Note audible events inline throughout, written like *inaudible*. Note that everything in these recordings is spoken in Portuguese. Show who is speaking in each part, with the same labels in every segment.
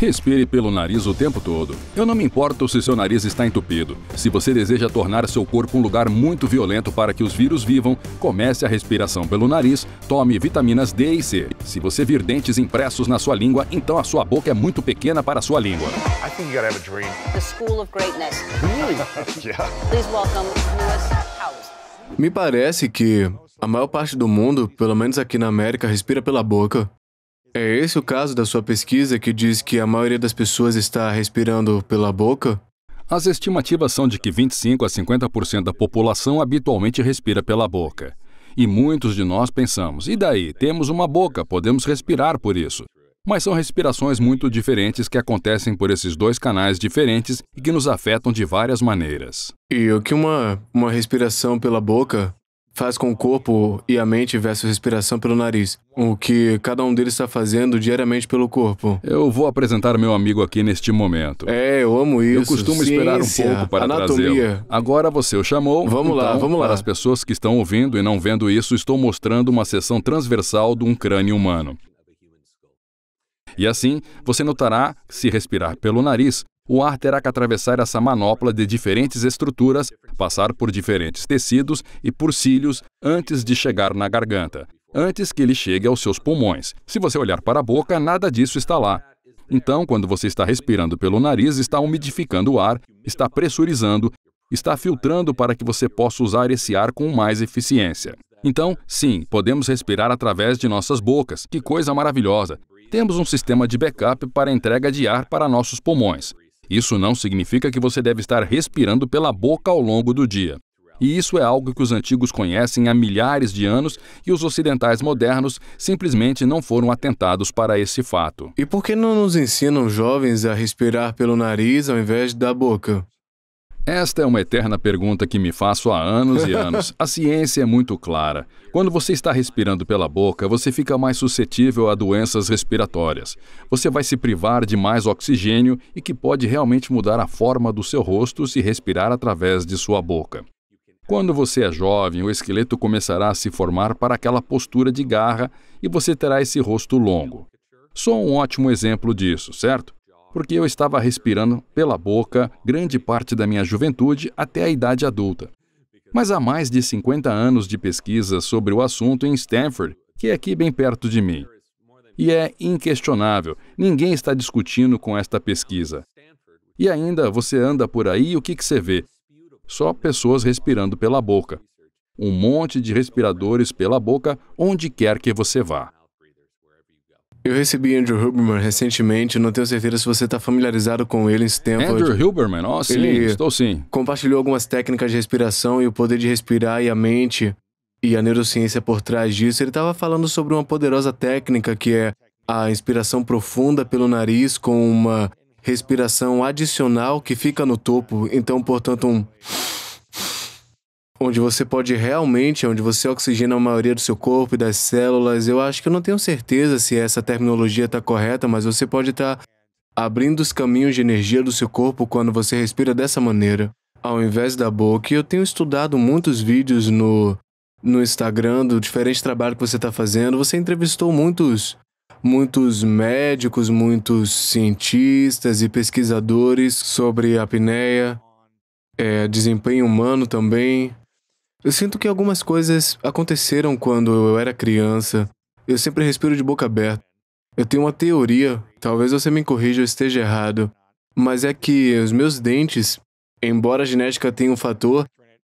Speaker 1: Respire pelo nariz o tempo todo. Eu não me importo se seu nariz está entupido. Se você deseja tornar seu corpo um lugar muito violento para que os vírus vivam, comece a respiração pelo nariz, tome vitaminas D e C. Se você vir dentes impressos na sua língua, então a sua boca é muito pequena para a sua língua.
Speaker 2: I think you have a dream. The school of greatness. *laughs* yeah. Please welcome Lewis House. Me parece que a maior parte do mundo, pelo menos aqui na América, respira pela boca. É esse o caso da sua pesquisa que diz que a
Speaker 1: maioria das pessoas está respirando pela boca? As estimativas são de que 25 a 50% da população habitualmente respira pela boca. E muitos de nós pensamos, e daí? Temos uma boca, podemos respirar por isso. Mas são respirações muito diferentes que acontecem por esses dois canais diferentes e que nos afetam de várias maneiras. E
Speaker 2: o que uma, uma respiração pela boca faz com o corpo e a mente versus respiração pelo nariz, o que cada um deles está fazendo diariamente pelo corpo. Eu vou apresentar
Speaker 1: meu amigo aqui neste momento.
Speaker 2: É, eu amo isso. Eu costumo Ciência, esperar um pouco para anatomia.
Speaker 1: Agora você o chamou. Vamos então, lá, vamos lá. Para as pessoas que estão ouvindo e não vendo isso, estou mostrando uma seção transversal de um crânio humano. E assim, você notará se respirar pelo nariz, o ar terá que atravessar essa manopla de diferentes estruturas, passar por diferentes tecidos e por cílios antes de chegar na garganta, antes que ele chegue aos seus pulmões. Se você olhar para a boca, nada disso está lá. Então, quando você está respirando pelo nariz, está umidificando o ar, está pressurizando, está filtrando para que você possa usar esse ar com mais eficiência. Então, sim, podemos respirar através de nossas bocas. Que coisa maravilhosa! Temos um sistema de backup para entrega de ar para nossos pulmões. Isso não significa que você deve estar respirando pela boca ao longo do dia. E isso é algo que os antigos conhecem há milhares de anos e os ocidentais modernos simplesmente não foram atentados para esse fato. E por que não nos ensinam jovens a respirar pelo nariz ao invés da boca? Esta é uma eterna pergunta que me faço há anos e *laughs* anos. A ciência é muito clara. Quando você está respirando pela boca, você fica mais suscetível a doenças respiratórias. Você vai se privar de mais oxigênio e que pode realmente mudar a forma do seu rosto se respirar através de sua boca. Quando você é jovem, o esqueleto começará a se formar para aquela postura de garra e você terá esse rosto longo. Sou um ótimo exemplo disso, certo? porque eu estava respirando pela boca grande parte da minha juventude até a idade adulta. Mas há mais de 50 anos de pesquisa sobre o assunto em Stanford, que é aqui bem perto de mim. E é inquestionável, ninguém está discutindo com esta pesquisa. E ainda você anda por aí e o que, que você vê? Só pessoas respirando pela boca. Um monte de respiradores pela boca, onde quer que você vá. Eu recebi Andrew Huberman recentemente, não tenho certeza
Speaker 2: se você está familiarizado com ele em tempo. Andrew Huberman, ó, oh, sim, ele estou
Speaker 1: sim. Compartilhou algumas
Speaker 2: técnicas de respiração e o poder de respirar e a mente e a neurociência por trás disso. Ele estava falando sobre uma poderosa técnica que é a inspiração profunda pelo nariz com uma respiração adicional que fica no topo. Então, portanto, um onde você pode realmente, onde você oxigena a maioria do seu corpo e das células. Eu acho que eu não tenho certeza se essa terminologia está correta, mas você pode estar tá abrindo os caminhos de energia do seu corpo quando você respira dessa maneira, ao invés da boca. eu tenho estudado muitos vídeos no, no Instagram do diferente trabalho que você está fazendo. Você entrevistou muitos muitos médicos, muitos cientistas e pesquisadores sobre apneia, é, desempenho humano também. Eu sinto que algumas coisas aconteceram quando eu era criança. Eu sempre respiro de boca aberta. Eu tenho uma teoria, talvez você me corrija ou esteja errado, mas é que os meus dentes, embora a genética tenha um fator,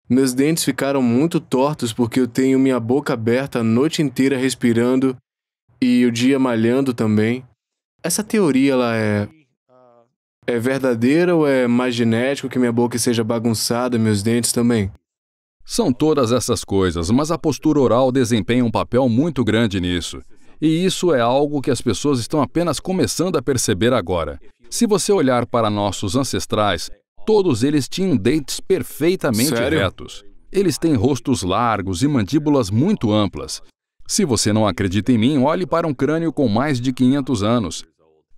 Speaker 2: meus dentes ficaram muito tortos porque eu tenho minha boca aberta a noite inteira respirando e o dia malhando também. Essa teoria ela é é verdadeira ou é mais genético que minha boca seja bagunçada, meus dentes
Speaker 1: também? São todas essas coisas, mas a postura oral desempenha um papel muito grande nisso. E isso é algo que as pessoas estão apenas começando a perceber agora. Se você olhar para nossos ancestrais, todos eles tinham dentes perfeitamente Sério? retos. Eles têm rostos largos e mandíbulas muito amplas. Se você não acredita em mim, olhe para um crânio com mais de 500 anos.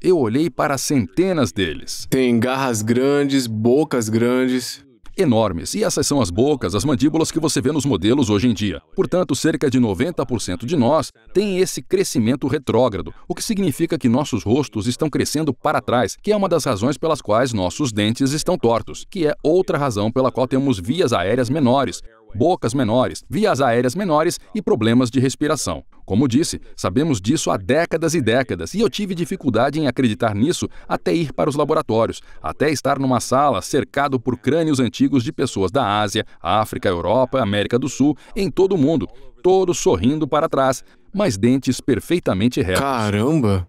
Speaker 1: Eu olhei para centenas deles. Tem garras grandes, bocas grandes enormes, e essas são as bocas, as mandíbulas que você vê nos modelos hoje em dia. Portanto, cerca de 90% de nós tem esse crescimento retrógrado, o que significa que nossos rostos estão crescendo para trás, que é uma das razões pelas quais nossos dentes estão tortos, que é outra razão pela qual temos vias aéreas menores, bocas menores, vias aéreas menores e problemas de respiração. Como disse, sabemos disso há décadas e décadas e eu tive dificuldade em acreditar nisso até ir para os laboratórios, até estar numa sala cercado por crânios antigos de pessoas da Ásia, África, Europa, América do Sul, em todo o mundo, todos sorrindo para trás, mas dentes perfeitamente retos. Caramba!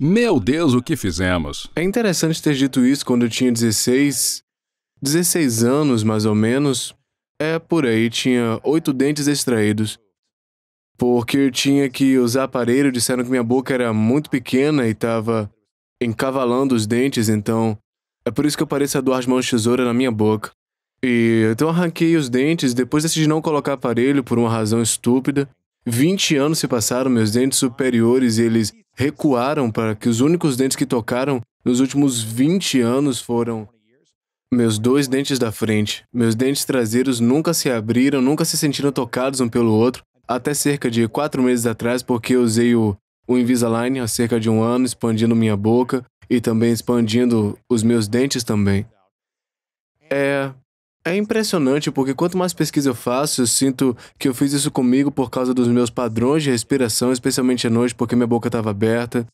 Speaker 1: Meu Deus, o que fizemos?
Speaker 2: É interessante ter dito isso quando eu tinha 16, 16 anos mais ou menos. É, por aí tinha oito dentes extraídos. Porque eu tinha que usar aparelho, disseram que minha boca era muito pequena e estava encavalando os dentes, então é por isso que eu pareço a do Armão Tesoura na minha boca. E então arranquei os dentes, depois decidi não colocar aparelho por uma razão estúpida. 20 anos se passaram, meus dentes superiores eles recuaram para que os únicos dentes que tocaram nos últimos 20 anos foram meus dois dentes da frente, meus dentes traseiros nunca se abriram, nunca se sentiram tocados um pelo outro, até cerca de quatro meses atrás, porque eu usei o, o Invisalign há cerca de um ano, expandindo minha boca e também expandindo os meus dentes também. É, é impressionante porque quanto mais pesquisa eu faço, eu sinto que eu fiz isso comigo por causa dos meus padrões de respiração, especialmente à noite, porque minha boca estava aberta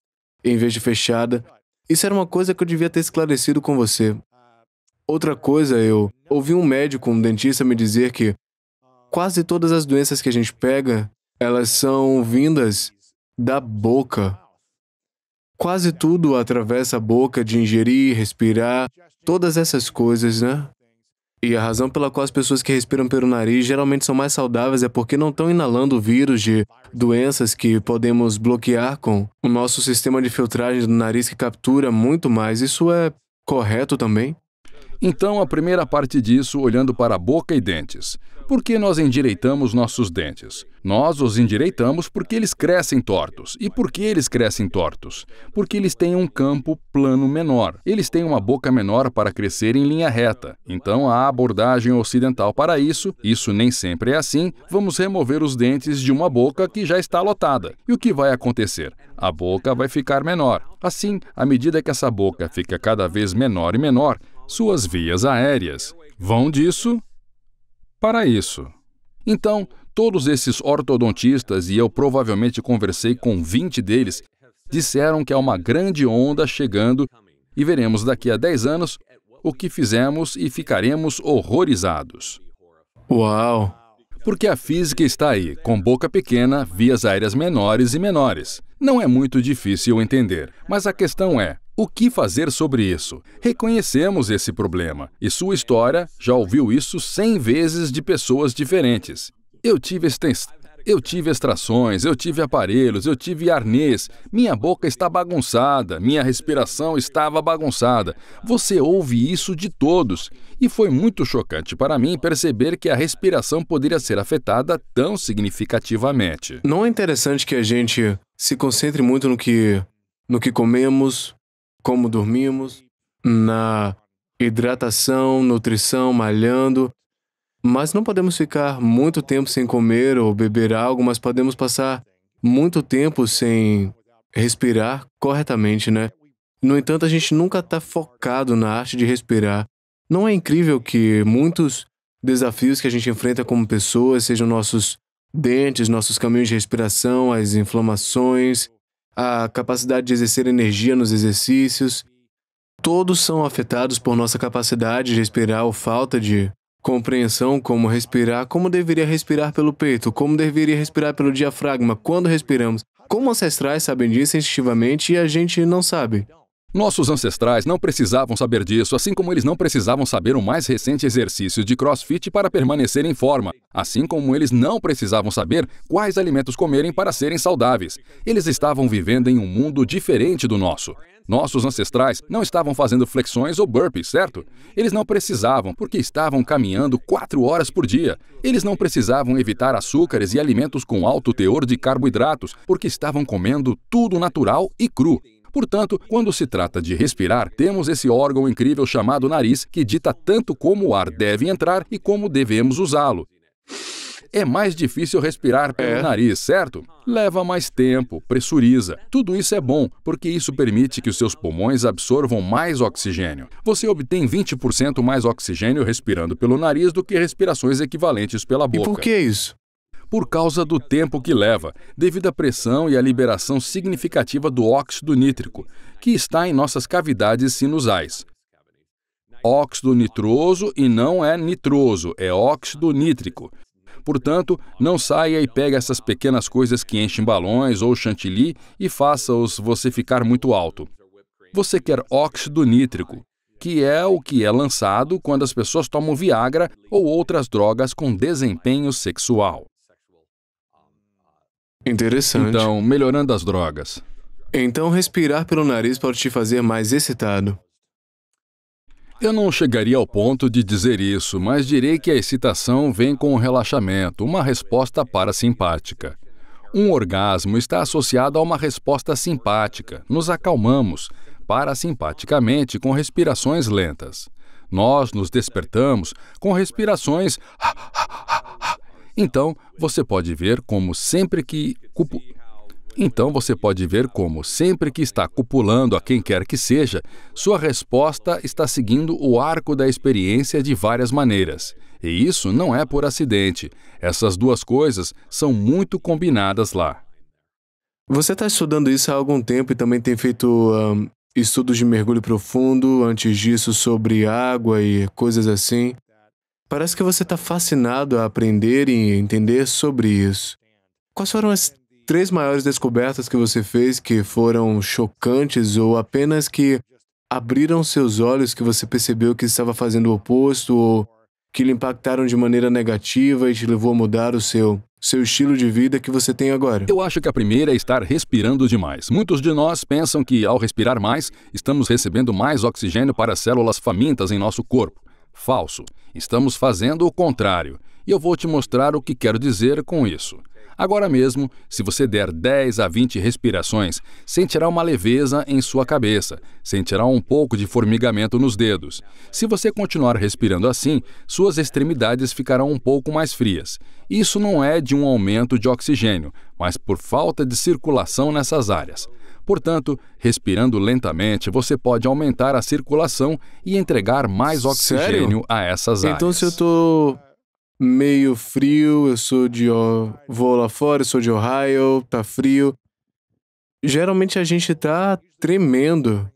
Speaker 2: em vez de fechada. Isso era uma coisa que eu devia ter esclarecido com você. Outra coisa, eu ouvi um médico, um dentista me dizer que quase todas as doenças que a gente pega, elas são vindas da boca. Quase tudo atravessa a boca de ingerir, respirar, todas essas coisas, né? E a razão pela qual as pessoas que respiram pelo nariz geralmente são mais saudáveis é porque não estão inalando o vírus de doenças que podemos bloquear com o nosso sistema de filtragem do nariz que captura muito
Speaker 1: mais. Isso é correto também? Então, a primeira parte disso olhando para boca e dentes. Por que nós endireitamos nossos dentes? Nós os endireitamos porque eles crescem tortos. E por que eles crescem tortos? Porque eles têm um campo plano menor. Eles têm uma boca menor para crescer em linha reta. Então, a abordagem ocidental para isso, isso nem sempre é assim, vamos remover os dentes de uma boca que já está lotada. E o que vai acontecer? A boca vai ficar menor. Assim, à medida que essa boca fica cada vez menor e menor, suas vias aéreas. Vão disso para isso. Então, todos esses ortodontistas, e eu provavelmente conversei com 20 deles, disseram que há uma grande onda chegando e veremos daqui a 10 anos o que fizemos e ficaremos horrorizados. Uau! Porque a física está aí, com boca pequena, vias aéreas menores e menores. Não é muito difícil entender, mas a questão é: o que fazer sobre isso? Reconhecemos esse problema e sua história já ouviu isso 100 vezes de pessoas diferentes. Eu tive extens... Eu tive extrações, eu tive aparelhos, eu tive arnês, minha boca está bagunçada, minha respiração estava bagunçada. Você ouve isso de todos. E foi muito chocante para mim perceber que a respiração poderia ser afetada tão significativamente.
Speaker 2: Não é interessante que a gente se concentre muito no que no que comemos, como dormimos, na hidratação, nutrição, malhando. Mas não podemos ficar muito tempo sem comer ou beber algo, mas podemos passar muito tempo sem respirar corretamente, né? No entanto, a gente nunca está focado na arte de respirar. Não é incrível que muitos desafios que a gente enfrenta como pessoas sejam nossos dentes, nossos caminhos de respiração, as inflamações, a capacidade de exercer energia nos exercícios. Todos são afetados por nossa capacidade de respirar ou falta de compreensão como respirar, como deveria respirar pelo peito, como deveria respirar pelo diafragma, quando
Speaker 1: respiramos. Como ancestrais sabem disso instintivamente e a gente não sabe. Nossos ancestrais não precisavam saber disso, assim como eles não precisavam saber o mais recente exercício de crossfit para permanecer em forma, assim como eles não precisavam saber quais alimentos comerem para serem saudáveis. Eles estavam vivendo em um mundo diferente do nosso. Nossos ancestrais não estavam fazendo flexões ou burpees, certo? Eles não precisavam, porque estavam caminhando quatro horas por dia. Eles não precisavam evitar açúcares e alimentos com alto teor de carboidratos, porque estavam comendo tudo natural e cru. Portanto, quando se trata de respirar, temos esse órgão incrível chamado nariz que dita tanto como o ar deve entrar e como devemos usá-lo. É mais difícil respirar pelo é. nariz, certo? Leva mais tempo, pressuriza. Tudo isso é bom, porque isso permite que os seus pulmões absorvam mais oxigênio. Você obtém 20% mais oxigênio respirando pelo nariz do que respirações equivalentes pela boca. E por que isso? por causa do tempo que leva, devido à pressão e à liberação significativa do óxido nítrico, que está em nossas cavidades sinusais. Óxido nitroso e não é nitroso, é óxido nítrico. Portanto, não saia e pegue essas pequenas coisas que enchem balões ou chantilly e faça-os você ficar muito alto. Você quer óxido nítrico, que é o que é lançado quando as pessoas tomam Viagra ou outras drogas com desempenho sexual. Interessante. Então, melhorando as drogas. Então, respirar pelo nariz pode te fazer mais excitado. Eu não chegaria ao ponto de dizer isso, mas direi que a excitação vem com o relaxamento, uma resposta parasimpática. Um orgasmo está associado a uma resposta simpática. Nos acalmamos parasimpaticamente com respirações lentas. Nós nos despertamos com respirações então, você pode ver como sempre que cupu... Então você pode ver como sempre que está cupulando a quem quer que seja, sua resposta está seguindo o arco da experiência de várias maneiras. E isso não é por acidente. Essas duas coisas são muito combinadas lá. Você está estudando isso há algum tempo e também tem feito um, estudos de mergulho
Speaker 2: profundo, antes disso sobre água e coisas assim. Parece que você está fascinado a aprender e entender sobre isso. Quais foram as três maiores descobertas que você fez que foram chocantes ou apenas que abriram seus olhos que você percebeu que estava fazendo o oposto ou que lhe impactaram de
Speaker 1: maneira negativa e te levou a mudar o seu seu estilo de vida que você tem agora? Eu acho que a primeira é estar respirando demais. Muitos de nós pensam que, ao respirar mais, estamos recebendo mais oxigênio para células famintas em nosso corpo. Falso. Estamos fazendo o contrário. E eu vou te mostrar o que quero dizer com isso. Agora mesmo, se você der 10 a 20 respirações, sentirá uma leveza em sua cabeça, sentirá um pouco de formigamento nos dedos. Se você continuar respirando assim, suas extremidades ficarão um pouco mais frias. Isso não é de um aumento de oxigênio, mas por falta de circulação nessas áreas. Portanto, respirando lentamente, você pode aumentar a circulação e entregar mais oxigênio Sério? a essas então, áreas. Então, se eu tô
Speaker 2: meio frio, eu sou de. vou lá fora, eu sou de Ohio, tá frio. Geralmente a gente tá tremendo.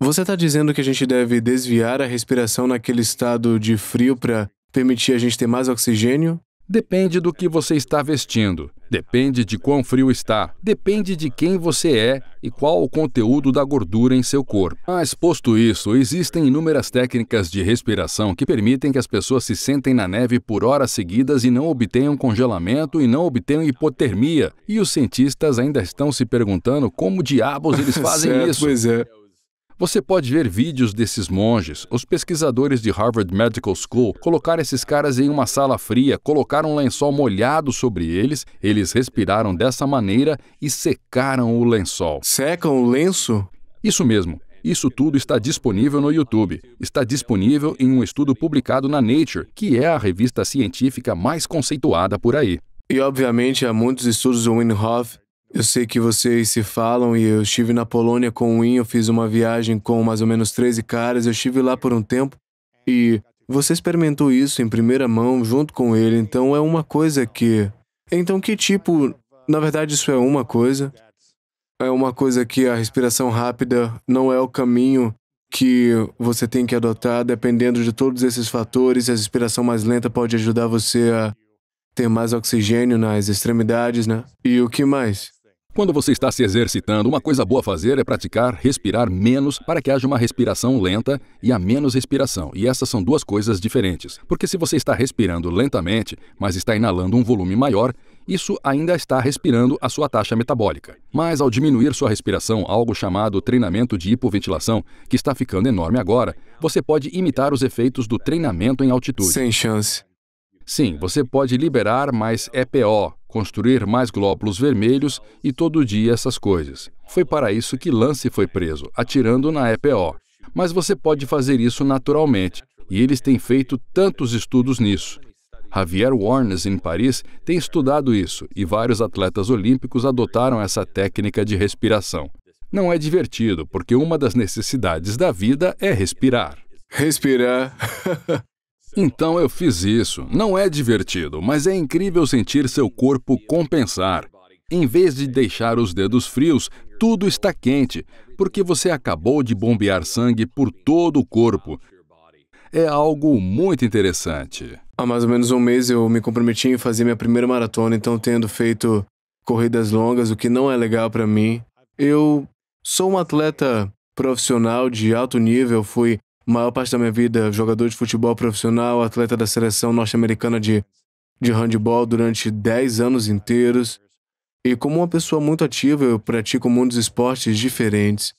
Speaker 2: Você tá dizendo que a gente deve desviar a respiração naquele estado de frio para
Speaker 1: permitir a gente ter mais oxigênio? Depende do que você está vestindo, depende de quão frio está, depende de quem você é e qual o conteúdo da gordura em seu corpo. Mas, posto isso, existem inúmeras técnicas de respiração que permitem que as pessoas se sentem na neve por horas seguidas e não obtenham congelamento e não obtenham hipotermia. E os cientistas ainda estão se perguntando como diabos eles *laughs* fazem certo, isso. Pois é. Você pode ver vídeos desses monges. Os pesquisadores de Harvard Medical School colocaram esses caras em uma sala fria, colocaram um lençol molhado sobre eles, eles respiraram dessa maneira e secaram o lençol. Secam o lenço? Isso mesmo. Isso tudo está disponível no YouTube. Está disponível em um estudo publicado na Nature, que é a revista científica mais conceituada por aí. E, obviamente, há muitos estudos do
Speaker 2: Winhoff eu sei que vocês se falam e eu estive na Polônia com o In, eu fiz uma viagem com mais ou menos 13 caras, eu estive lá por um tempo e você experimentou isso em primeira mão junto com ele, então é uma coisa que. Então, que tipo. Na verdade, isso é uma coisa. É uma coisa que a respiração rápida não é o caminho que você tem que adotar, dependendo de todos esses fatores. A respiração mais lenta pode ajudar você a ter mais oxigênio nas extremidades, né?
Speaker 1: E o que mais? Quando você está se exercitando, uma coisa boa a fazer é praticar respirar menos para que haja uma respiração lenta e a menos respiração. E essas são duas coisas diferentes. Porque se você está respirando lentamente, mas está inalando um volume maior, isso ainda está respirando a sua taxa metabólica. Mas ao diminuir sua respiração, algo chamado treinamento de hipoventilação, que está ficando enorme agora, você pode imitar os efeitos do treinamento em altitude. Sem chance. Sim, você pode liberar mais EPO, é construir mais glóbulos vermelhos e todo dia essas coisas. Foi para isso que Lance foi preso, atirando na EPO. Mas você pode fazer isso naturalmente, e eles têm feito tantos estudos nisso. Javier Warnes, em Paris, tem estudado isso e vários atletas olímpicos adotaram essa técnica de respiração. Não é divertido, porque uma das necessidades da vida é respirar. Respirar. *laughs* Então eu fiz isso. Não é divertido, mas é incrível sentir seu corpo compensar. Em vez de deixar os dedos frios, tudo está quente, porque você acabou de bombear sangue por todo o corpo. É algo muito interessante.
Speaker 2: Há mais ou menos um mês eu me comprometi em fazer minha primeira maratona, então tendo feito corridas longas, o que não é legal para mim. Eu sou um atleta profissional de alto nível, fui a maior parte da minha vida, jogador de futebol profissional, atleta da seleção norte-americana de, de handball durante 10 anos inteiros. E como uma pessoa muito ativa, eu pratico muitos esportes diferentes.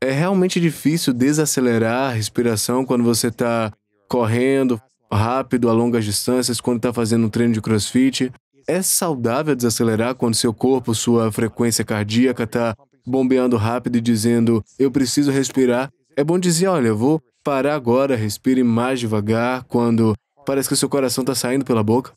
Speaker 2: É realmente difícil desacelerar a respiração quando você está correndo rápido a longas distâncias, quando está fazendo um treino de crossfit. É saudável desacelerar quando seu corpo, sua frequência cardíaca está bombeando rápido e dizendo eu preciso respirar é bom dizer, olha, vou parar agora, respire mais devagar quando parece
Speaker 1: que seu coração está saindo pela boca.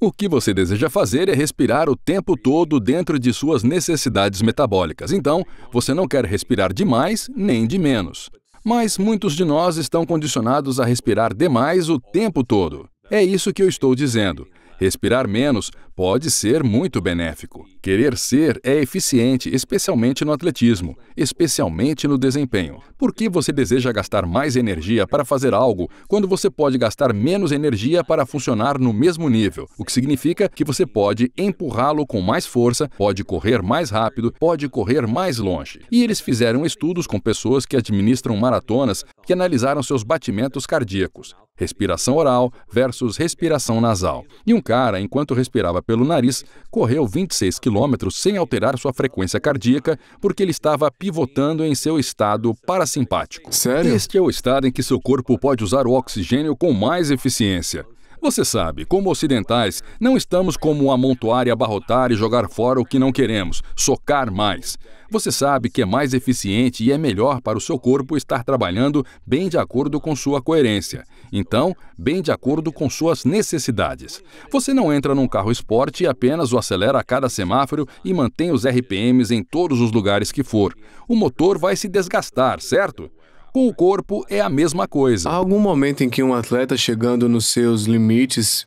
Speaker 1: O que você deseja fazer é respirar o tempo todo dentro de suas necessidades metabólicas. Então, você não quer respirar de mais nem de menos. Mas muitos de nós estão condicionados a respirar demais o tempo todo. É isso que eu estou dizendo. Respirar menos pode ser muito benéfico. Querer ser é eficiente, especialmente no atletismo, especialmente no desempenho. Por que você deseja gastar mais energia para fazer algo quando você pode gastar menos energia para funcionar no mesmo nível? O que significa que você pode empurrá-lo com mais força, pode correr mais rápido, pode correr mais longe. E eles fizeram estudos com pessoas que administram maratonas que analisaram seus batimentos cardíacos respiração oral versus respiração nasal. E um cara, enquanto respirava pelo nariz, correu 26 quilômetros sem alterar sua frequência cardíaca porque ele estava pivotando em seu estado parasimpático. Sério? Este é o estado em que seu corpo pode usar o oxigênio com mais eficiência. Você sabe, como ocidentais, não estamos como amontoar e abarrotar e jogar fora o que não queremos, socar mais. Você sabe que é mais eficiente e é melhor para o seu corpo estar trabalhando bem de acordo com sua coerência. Então, bem de acordo com suas necessidades. Você não entra num carro esporte e apenas o acelera a cada semáforo e mantém os RPMs em todos os lugares que for. O motor vai se desgastar, certo? Com o corpo é a mesma coisa. Há algum momento em que um atleta chegando nos seus limites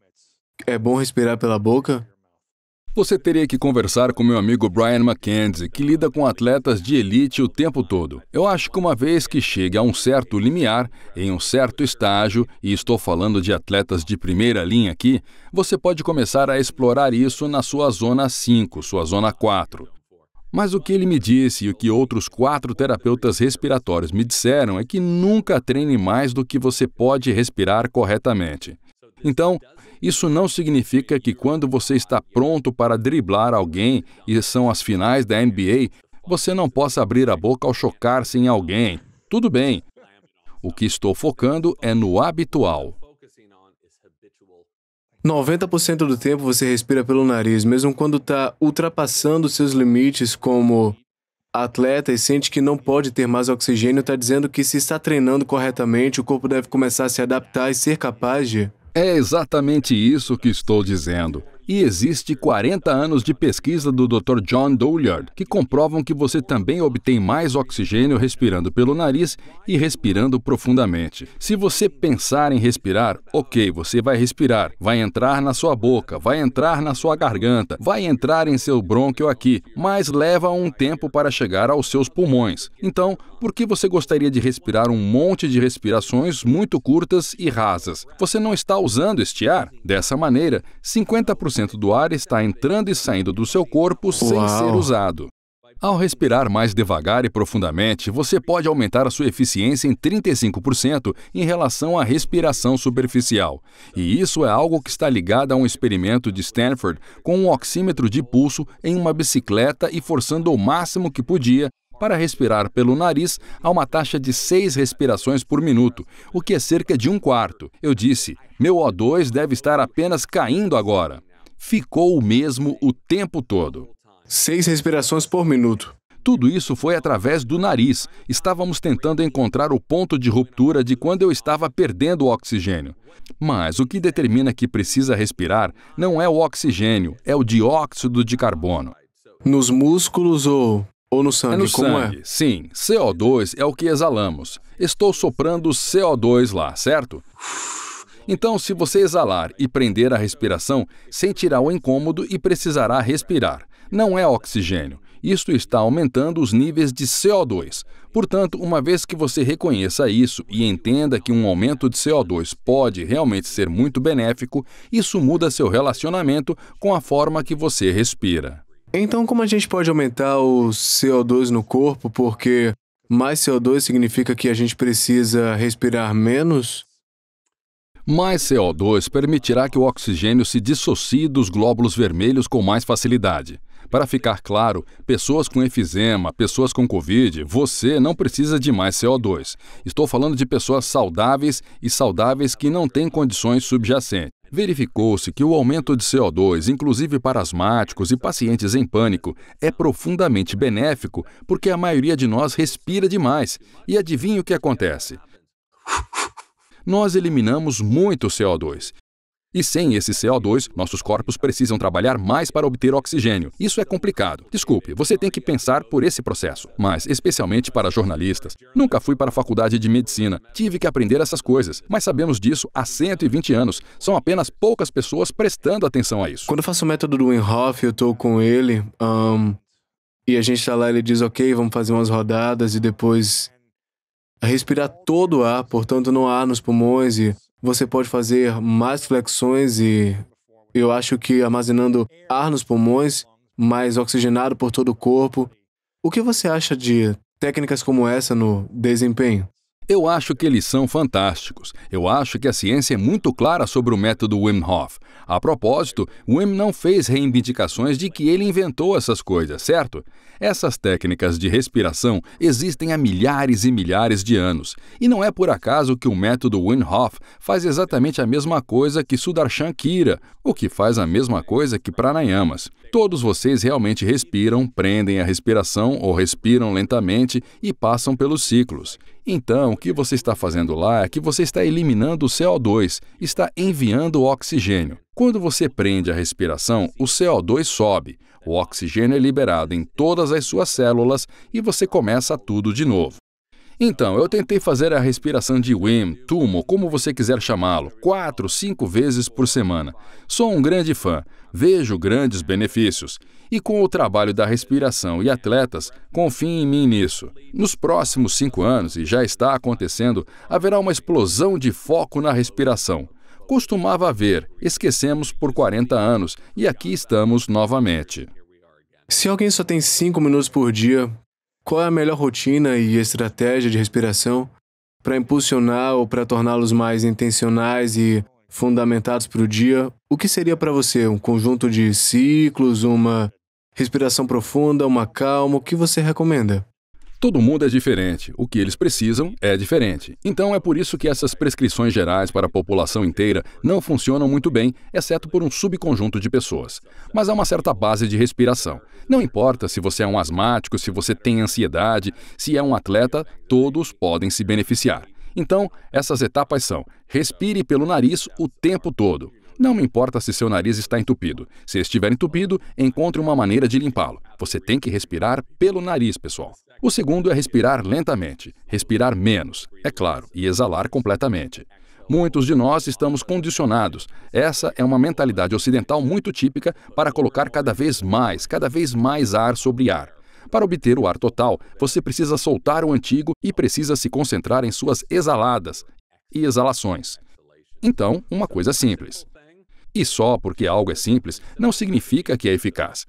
Speaker 1: é bom respirar pela boca? Você teria que conversar com meu amigo Brian McKenzie, que lida com atletas de elite o tempo todo. Eu acho que uma vez que chegue a um certo limiar, em um certo estágio, e estou falando de atletas de primeira linha aqui, você pode começar a explorar isso na sua zona 5, sua zona 4. Mas o que ele me disse e o que outros quatro terapeutas respiratórios me disseram é que nunca treine mais do que você pode respirar corretamente. Então, isso não significa que quando você está pronto para driblar alguém e são as finais da NBA, você não possa abrir a boca ao chocar-se em alguém. Tudo bem. O que estou focando é no habitual.
Speaker 2: 90% do tempo você respira pelo nariz, mesmo quando está ultrapassando seus limites como atleta e sente que não pode ter mais oxigênio, está dizendo que se está treinando corretamente, o corpo deve começar a se adaptar e ser capaz de.
Speaker 1: É exatamente isso que estou dizendo. E existe 40 anos de pesquisa do Dr. John Douliard que comprovam que você também obtém mais oxigênio respirando pelo nariz e respirando profundamente. Se você pensar em respirar, ok, você vai respirar, vai entrar na sua boca, vai entrar na sua garganta, vai entrar em seu brônquio aqui, mas leva um tempo para chegar aos seus pulmões. Então, por que você gostaria de respirar um monte de respirações muito curtas e rasas? Você não está usando este ar? Dessa maneira, 50% 80% do ar está entrando e saindo do seu corpo sem Uau. ser usado. Ao respirar mais devagar e profundamente, você pode aumentar a sua eficiência em 35% em relação à respiração superficial. E isso é algo que está ligado a um experimento de Stanford com um oxímetro de pulso em uma bicicleta e forçando o máximo que podia para respirar pelo nariz a uma taxa de 6 respirações por minuto, o que é cerca de um quarto. Eu disse: meu O2 deve estar apenas caindo agora ficou o mesmo o tempo todo. Seis respirações por minuto. Tudo isso foi através do nariz. Estávamos tentando encontrar o ponto de ruptura de quando eu estava perdendo o oxigênio. Mas o que determina que precisa respirar não é o oxigênio, é o dióxido de carbono. Nos músculos ou, ou no sangue? É no como é? sangue. é? Sim, CO2 é o que exalamos. Estou soprando CO2 lá, certo? Então, se você exalar e prender a respiração, sentirá o incômodo e precisará respirar. Não é oxigênio. Isto está aumentando os níveis de CO2. Portanto, uma vez que você reconheça isso e entenda que um aumento de CO2 pode realmente ser muito benéfico, isso muda seu relacionamento com a forma que você respira.
Speaker 2: Então, como a gente pode aumentar o CO2 no corpo? Porque mais CO2
Speaker 1: significa que a gente precisa respirar menos? Mais CO2 permitirá que o oxigênio se dissocie dos glóbulos vermelhos com mais facilidade. Para ficar claro, pessoas com efizema, pessoas com Covid, você não precisa de mais CO2. Estou falando de pessoas saudáveis e saudáveis que não têm condições subjacentes. Verificou-se que o aumento de CO2, inclusive para asmáticos e pacientes em pânico, é profundamente benéfico porque a maioria de nós respira demais. E adivinha o que acontece? nós eliminamos muito CO2. E sem esse CO2, nossos corpos precisam trabalhar mais para obter oxigênio. Isso é complicado. Desculpe, você tem que pensar por esse processo. Mas, especialmente para jornalistas, nunca fui para a faculdade de medicina. Tive que aprender essas coisas, mas sabemos disso há 120 anos. São apenas poucas pessoas prestando atenção a isso.
Speaker 2: Quando eu faço o método do Winhoff, eu estou com ele. Um, e a gente está lá, ele diz, ok, vamos fazer umas rodadas e depois a respirar todo o ar, portanto não há nos pulmões e você pode fazer mais flexões e eu acho que armazenando ar nos pulmões, mais oxigenado por todo o corpo. O que você acha de técnicas como essa no
Speaker 1: desempenho? Eu acho que eles são fantásticos. Eu acho que a ciência é muito clara sobre o método Wim Hof. A propósito, Wim não fez reivindicações de que ele inventou essas coisas, certo? Essas técnicas de respiração existem há milhares e milhares de anos, e não é por acaso que o método Wim Hof faz exatamente a mesma coisa que Sudarshan Kira, o que faz a mesma coisa que pranayamas. Todos vocês realmente respiram, prendem a respiração ou respiram lentamente e passam pelos ciclos. Então, o que você está fazendo lá é que você está eliminando o CO2, está enviando o oxigênio. Quando você prende a respiração, o CO2 sobe, o oxigênio é liberado em todas as suas células e você começa tudo de novo. Então, eu tentei fazer a respiração de WIM, TUMO, como você quiser chamá-lo, quatro, cinco vezes por semana. Sou um grande fã, vejo grandes benefícios e com o trabalho da respiração e atletas, confiem em mim nisso. Nos próximos cinco anos, e já está acontecendo, haverá uma explosão de foco na respiração. Costumava haver, esquecemos por 40 anos e aqui estamos novamente. Se alguém só tem cinco minutos por dia, qual é a melhor rotina e estratégia de
Speaker 2: respiração para impulsionar ou para torná-los mais intencionais e fundamentados para o dia, o que seria para você um conjunto de ciclos, uma
Speaker 1: Respiração profunda, uma calma, o que você recomenda? Todo mundo é diferente, o que eles precisam é diferente. Então é por isso que essas prescrições gerais para a população inteira não funcionam muito bem, exceto por um subconjunto de pessoas. Mas há uma certa base de respiração. Não importa se você é um asmático, se você tem ansiedade, se é um atleta, todos podem se beneficiar. Então, essas etapas são: respire pelo nariz o tempo todo. Não me importa se seu nariz está entupido. Se estiver entupido, encontre uma maneira de limpá-lo. Você tem que respirar pelo nariz, pessoal. O segundo é respirar lentamente, respirar menos, é claro, e exalar completamente. Muitos de nós estamos condicionados. Essa é uma mentalidade ocidental muito típica para colocar cada vez mais, cada vez mais ar sobre ar. Para obter o ar total, você precisa soltar o antigo e precisa se concentrar em suas exaladas e exalações. Então, uma coisa simples. E só porque algo é simples não significa que é eficaz.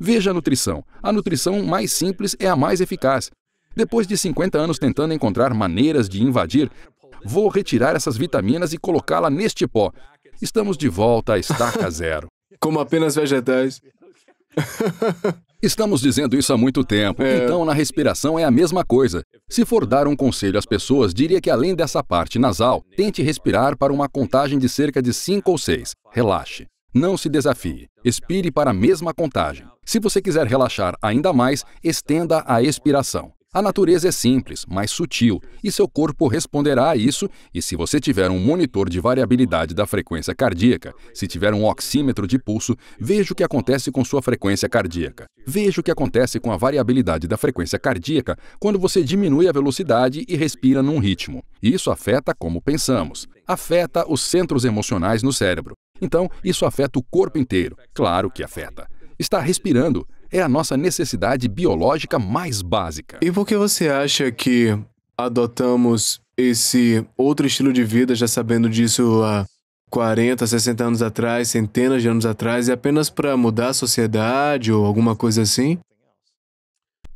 Speaker 1: Veja a nutrição. A nutrição mais simples é a mais eficaz. Depois de 50 anos tentando encontrar maneiras de invadir, vou retirar essas vitaminas e colocá-la neste pó. Estamos de volta à estaca *laughs* zero. Como apenas vegetais. *laughs* Estamos dizendo isso há muito tempo, é. então na respiração é a mesma coisa. Se for dar um conselho às pessoas, diria que além dessa parte nasal, tente respirar para uma contagem de cerca de 5 ou 6. Relaxe. Não se desafie. Expire para a mesma contagem. Se você quiser relaxar ainda mais, estenda a expiração. A natureza é simples, mas sutil, e seu corpo responderá a isso. E se você tiver um monitor de variabilidade da frequência cardíaca, se tiver um oxímetro de pulso, veja o que acontece com sua frequência cardíaca. Veja o que acontece com a variabilidade da frequência cardíaca quando você diminui a velocidade e respira num ritmo. Isso afeta como pensamos, afeta os centros emocionais no cérebro. Então, isso afeta o corpo inteiro. Claro que afeta. Está respirando, é a nossa necessidade biológica mais básica. E por que você acha que
Speaker 2: adotamos esse outro estilo de vida, já sabendo disso há 40, 60 anos atrás, centenas de anos atrás, é apenas para mudar a sociedade ou alguma coisa
Speaker 1: assim?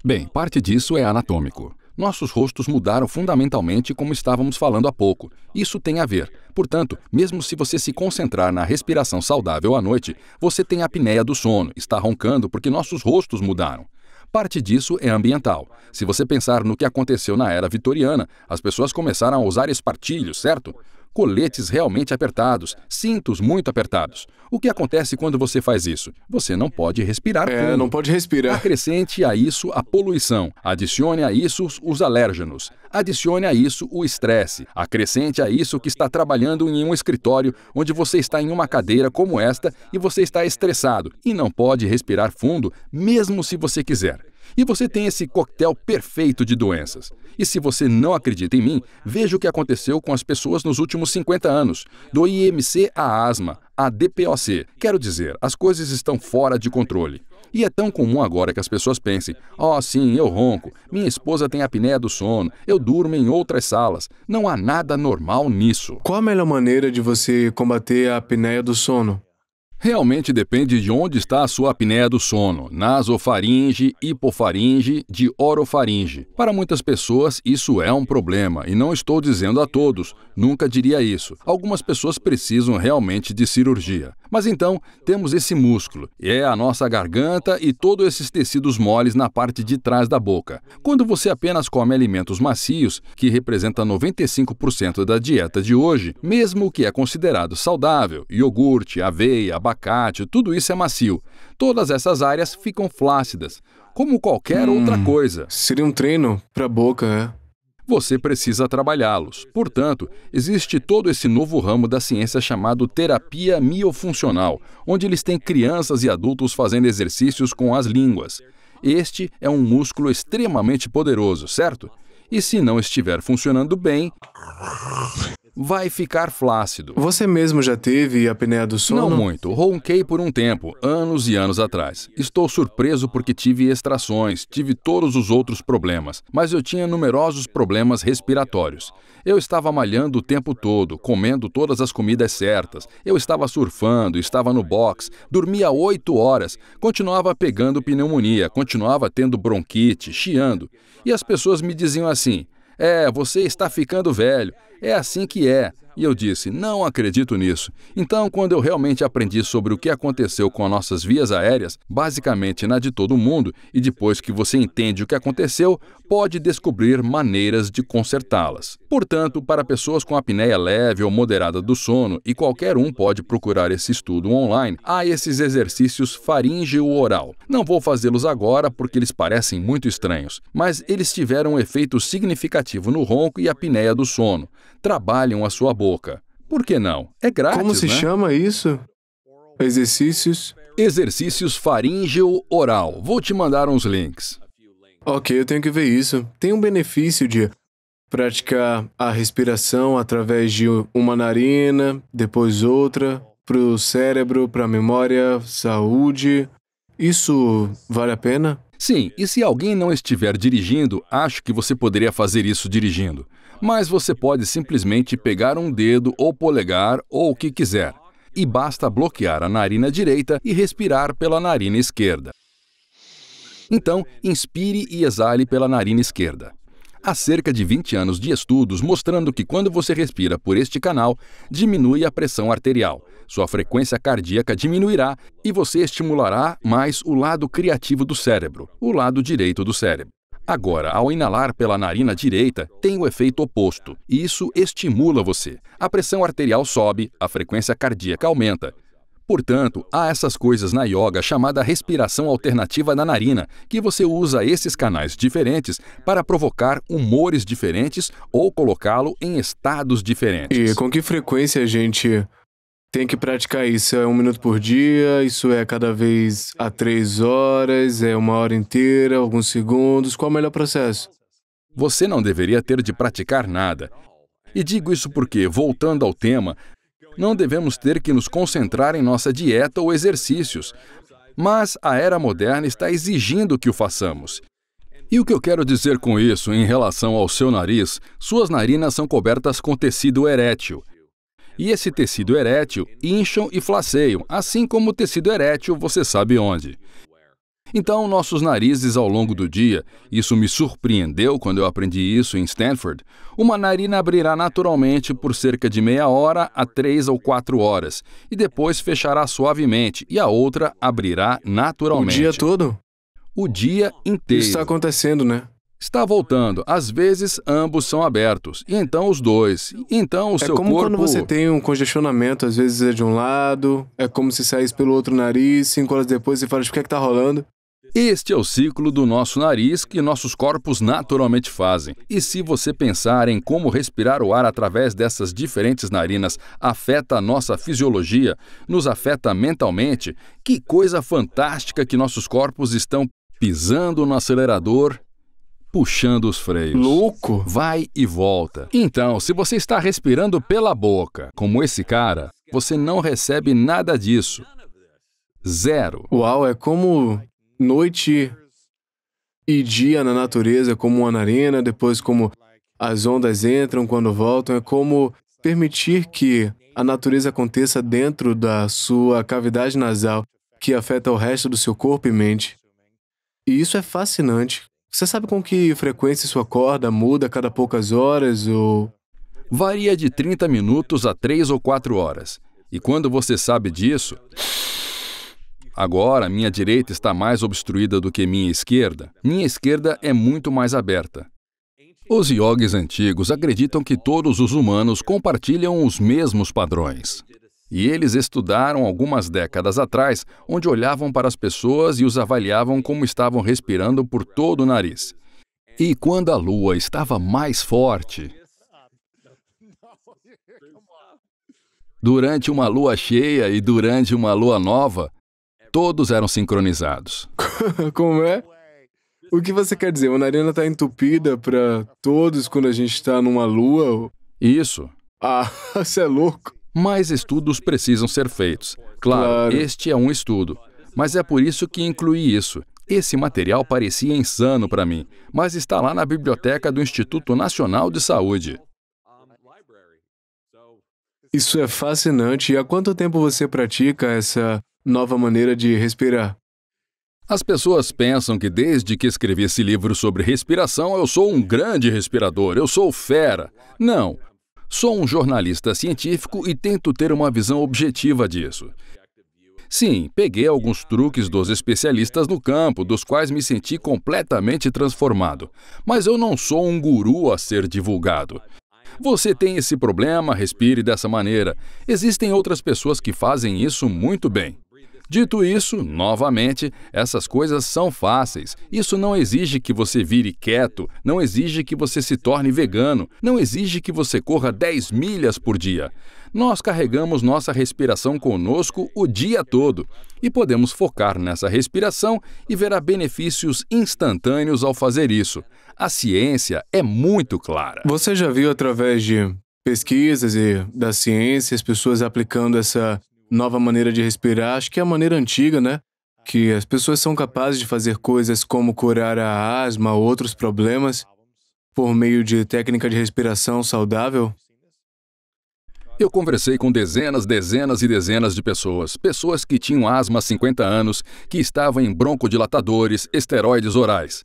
Speaker 1: Bem, parte disso é anatômico. Nossos rostos mudaram fundamentalmente, como estávamos falando há pouco. Isso tem a ver. Portanto, mesmo se você se concentrar na respiração saudável à noite, você tem apneia do sono, está roncando porque nossos rostos mudaram. Parte disso é ambiental. Se você pensar no que aconteceu na era vitoriana, as pessoas começaram a usar espartilhos, certo? coletes realmente apertados, cintos muito apertados. O que acontece quando você faz isso? Você não pode respirar. É, não pode respirar. Acrescente a isso a poluição. Adicione a isso os alérgenos. Adicione a isso o estresse. Acrescente a isso que está trabalhando em um escritório onde você está em uma cadeira como esta e você está estressado e não pode respirar fundo, mesmo se você quiser. E você tem esse coquetel perfeito de doenças. E se você não acredita em mim, veja o que aconteceu com as pessoas nos últimos 50 anos, do IMC à asma, a DPOC. Quero dizer, as coisas estão fora de controle. E é tão comum agora que as pessoas pensem: oh, sim, eu ronco, minha esposa tem apneia do sono, eu durmo em outras salas. Não há nada normal nisso. Qual a melhor maneira de você combater a apneia do sono? Realmente depende de onde está a sua apneia do sono, nasofaringe, hipofaringe, de orofaringe. Para muitas pessoas, isso é um problema, e não estou dizendo a todos, nunca diria isso. Algumas pessoas precisam realmente de cirurgia. Mas então temos esse músculo, é a nossa garganta e todos esses tecidos moles na parte de trás da boca. Quando você apenas come alimentos macios, que representa 95% da dieta de hoje, mesmo o que é considerado saudável, iogurte, aveia, abacate, tudo isso é macio. Todas essas áreas ficam flácidas, como qualquer hum, outra coisa. Seria um treino para a boca, é? você precisa trabalhá-los. Portanto, existe todo esse novo ramo da ciência chamado terapia miofuncional, onde eles têm crianças e adultos fazendo exercícios com as línguas. Este é um músculo extremamente poderoso, certo? E se não estiver funcionando bem, vai ficar flácido. Você mesmo já teve apneia do sono? Não muito. Ronquei por um tempo, anos e anos atrás. Estou surpreso porque tive extrações, tive todos os outros problemas, mas eu tinha numerosos problemas respiratórios. Eu estava malhando o tempo todo, comendo todas as comidas certas, eu estava surfando, estava no box, dormia oito horas, continuava pegando pneumonia, continuava tendo bronquite, chiando. E as pessoas me diziam assim: é, você está ficando velho, é assim que é. E eu disse: Não acredito nisso. Então, quando eu realmente aprendi sobre o que aconteceu com as nossas vias aéreas, basicamente na de todo mundo, e depois que você entende o que aconteceu, pode descobrir maneiras de consertá-las. Portanto, para pessoas com apneia leve ou moderada do sono, e qualquer um pode procurar esse estudo online, há esses exercícios faríngeo oral. Não vou fazê-los agora porque eles parecem muito estranhos, mas eles tiveram um efeito significativo no ronco e apneia do sono trabalham a sua boca. Por que não? É grátis. Como se né? chama isso? Exercícios? Exercícios faríngeo-oral. Vou
Speaker 2: te mandar uns links. Ok, eu tenho que ver isso. Tem um benefício de praticar a respiração através de uma narina, depois outra, para o cérebro, para a memória, saúde. Isso vale a
Speaker 1: pena? Sim, e se alguém não estiver dirigindo, acho que você poderia fazer isso dirigindo. Mas você pode simplesmente pegar um dedo ou polegar ou o que quiser, e basta bloquear a narina direita e respirar pela narina esquerda. Então, inspire e exale pela narina esquerda. Há cerca de 20 anos de estudos mostrando que quando você respira por este canal, diminui a pressão arterial, sua frequência cardíaca diminuirá e você estimulará mais o lado criativo do cérebro, o lado direito do cérebro. Agora, ao inalar pela narina direita, tem o efeito oposto, e isso estimula você. A pressão arterial sobe, a frequência cardíaca aumenta. Portanto, há essas coisas na yoga chamada respiração alternativa da narina, que você usa esses canais diferentes para provocar humores diferentes ou colocá-lo em estados diferentes. E
Speaker 2: com que frequência a gente tem que praticar isso. É um minuto por dia, isso é cada vez a três horas, é
Speaker 1: uma hora inteira, alguns segundos. Qual é o melhor processo? Você não deveria ter de praticar nada. E digo isso porque, voltando ao tema, não devemos ter que nos concentrar em nossa dieta ou exercícios, mas a era moderna está exigindo que o façamos. E o que eu quero dizer com isso em relação ao seu nariz? Suas narinas são cobertas com tecido erétil. E esse tecido erétil incham e flaceiam, assim como o tecido erétil você sabe onde. Então, nossos narizes ao longo do dia, isso me surpreendeu quando eu aprendi isso em Stanford, uma narina abrirá naturalmente por cerca de meia hora a três ou quatro horas, e depois fechará suavemente, e a outra abrirá naturalmente. O dia todo? O dia tá inteiro. Isso está acontecendo, né? Está voltando. Às vezes, ambos são abertos. E então os dois. então o é seu corpo... É como quando você
Speaker 2: tem um congestionamento. Às vezes é de um
Speaker 1: lado, é como se saísse pelo outro nariz. Cinco horas depois você fala, tipo, o que é que está rolando? Este é o ciclo do nosso nariz que nossos corpos naturalmente fazem. E se você pensar em como respirar o ar através dessas diferentes narinas afeta a nossa fisiologia, nos afeta mentalmente, que coisa fantástica que nossos corpos estão pisando no acelerador puxando os freios. Louco! Vai e volta. Então, se você está respirando pela boca, como esse cara, você não recebe nada disso. Zero. Uau, é como noite
Speaker 2: e dia na natureza, como uma arena. depois como as ondas entram quando voltam, é como permitir que a natureza aconteça dentro da sua cavidade nasal, que afeta o resto do seu corpo e mente. E isso é fascinante. Você sabe com que frequência sua corda muda a cada poucas horas
Speaker 1: ou. Varia de 30 minutos a 3 ou 4 horas. E quando você sabe disso. Agora, minha direita está mais obstruída do que minha esquerda. Minha esquerda é muito mais aberta. Os iogues antigos acreditam que todos os humanos compartilham os mesmos padrões. E eles estudaram algumas décadas atrás, onde olhavam para as pessoas e os avaliavam como estavam respirando por todo o nariz. E quando a lua estava mais forte, durante uma lua cheia e durante uma lua nova, todos eram sincronizados.
Speaker 2: *laughs* Como é? O que você quer dizer? Uma narina está entupida para todos quando a gente está
Speaker 1: numa lua? Isso. Ah, *laughs* você é louco. Mais estudos precisam ser feitos. Claro, claro, este é um estudo, mas é por isso que incluí isso. Esse material parecia insano para mim, mas está lá na biblioteca do Instituto Nacional de Saúde.
Speaker 2: Isso é fascinante. E há quanto tempo você pratica essa nova maneira de respirar?
Speaker 1: As pessoas pensam que desde que escrevi esse livro sobre respiração, eu sou um grande respirador, eu sou fera. Não, Sou um jornalista científico e tento ter uma visão objetiva disso. Sim, peguei alguns truques dos especialistas no campo, dos quais me senti completamente transformado. Mas eu não sou um guru a ser divulgado. Você tem esse problema, respire dessa maneira. Existem outras pessoas que fazem isso muito bem. Dito isso, novamente, essas coisas são fáceis. Isso não exige que você vire quieto, não exige que você se torne vegano, não exige que você corra 10 milhas por dia. Nós carregamos nossa respiração conosco o dia todo e podemos focar nessa respiração e verá benefícios instantâneos ao fazer isso. A ciência é muito clara. Você
Speaker 2: já viu através de pesquisas e da ciência as pessoas aplicando essa nova maneira de respirar, acho que é a maneira antiga, né? Que as pessoas são capazes de fazer coisas como curar a asma ou outros problemas por meio de técnica de
Speaker 1: respiração saudável? Eu conversei com dezenas, dezenas e dezenas de pessoas. Pessoas que tinham asma há 50 anos, que estavam em broncodilatadores, esteroides orais.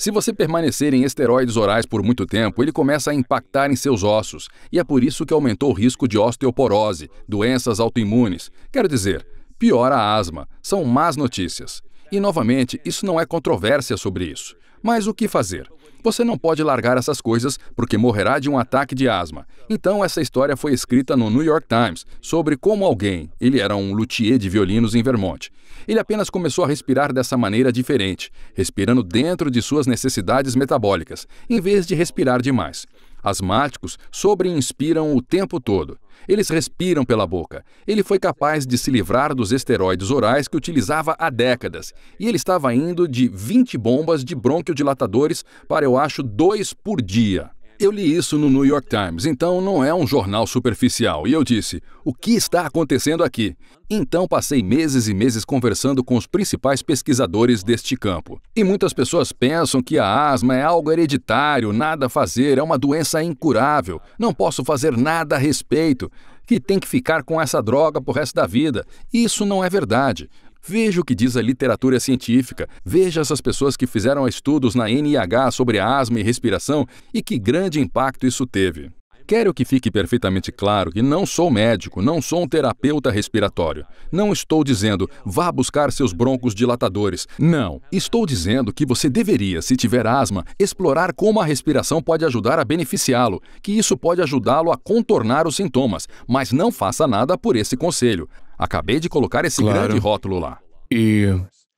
Speaker 1: Se você permanecer em esteroides orais por muito tempo, ele começa a impactar em seus ossos, e é por isso que aumentou o risco de osteoporose, doenças autoimunes. Quero dizer, piora a asma. São más notícias. E novamente, isso não é controvérsia sobre isso. Mas o que fazer? Você não pode largar essas coisas porque morrerá de um ataque de asma. Então, essa história foi escrita no New York Times sobre como alguém, ele era um luthier de violinos em Vermont. Ele apenas começou a respirar dessa maneira diferente, respirando dentro de suas necessidades metabólicas, em vez de respirar demais. Asmáticos sobreinspiram o tempo todo. Eles respiram pela boca. Ele foi capaz de se livrar dos esteroides orais que utilizava há décadas. E ele estava indo de 20 bombas de bronquiodilatadores para, eu acho, dois por dia. Eu li isso no New York Times, então não é um jornal superficial. E eu disse: o que está acontecendo aqui? Então passei meses e meses conversando com os principais pesquisadores deste campo. E muitas pessoas pensam que a asma é algo hereditário, nada a fazer, é uma doença incurável, não posso fazer nada a respeito, que tem que ficar com essa droga pro resto da vida. Isso não é verdade. Veja o que diz a literatura científica, veja essas pessoas que fizeram estudos na NIH sobre asma e respiração e que grande impacto isso teve. Quero que fique perfeitamente claro que não sou médico, não sou um terapeuta respiratório. Não estou dizendo vá buscar seus broncos dilatadores. Não. Estou dizendo que você deveria, se tiver asma, explorar como a respiração pode ajudar a beneficiá-lo, que isso pode ajudá-lo a contornar os sintomas, mas não faça nada por esse conselho. Acabei de colocar esse claro. grande rótulo lá. E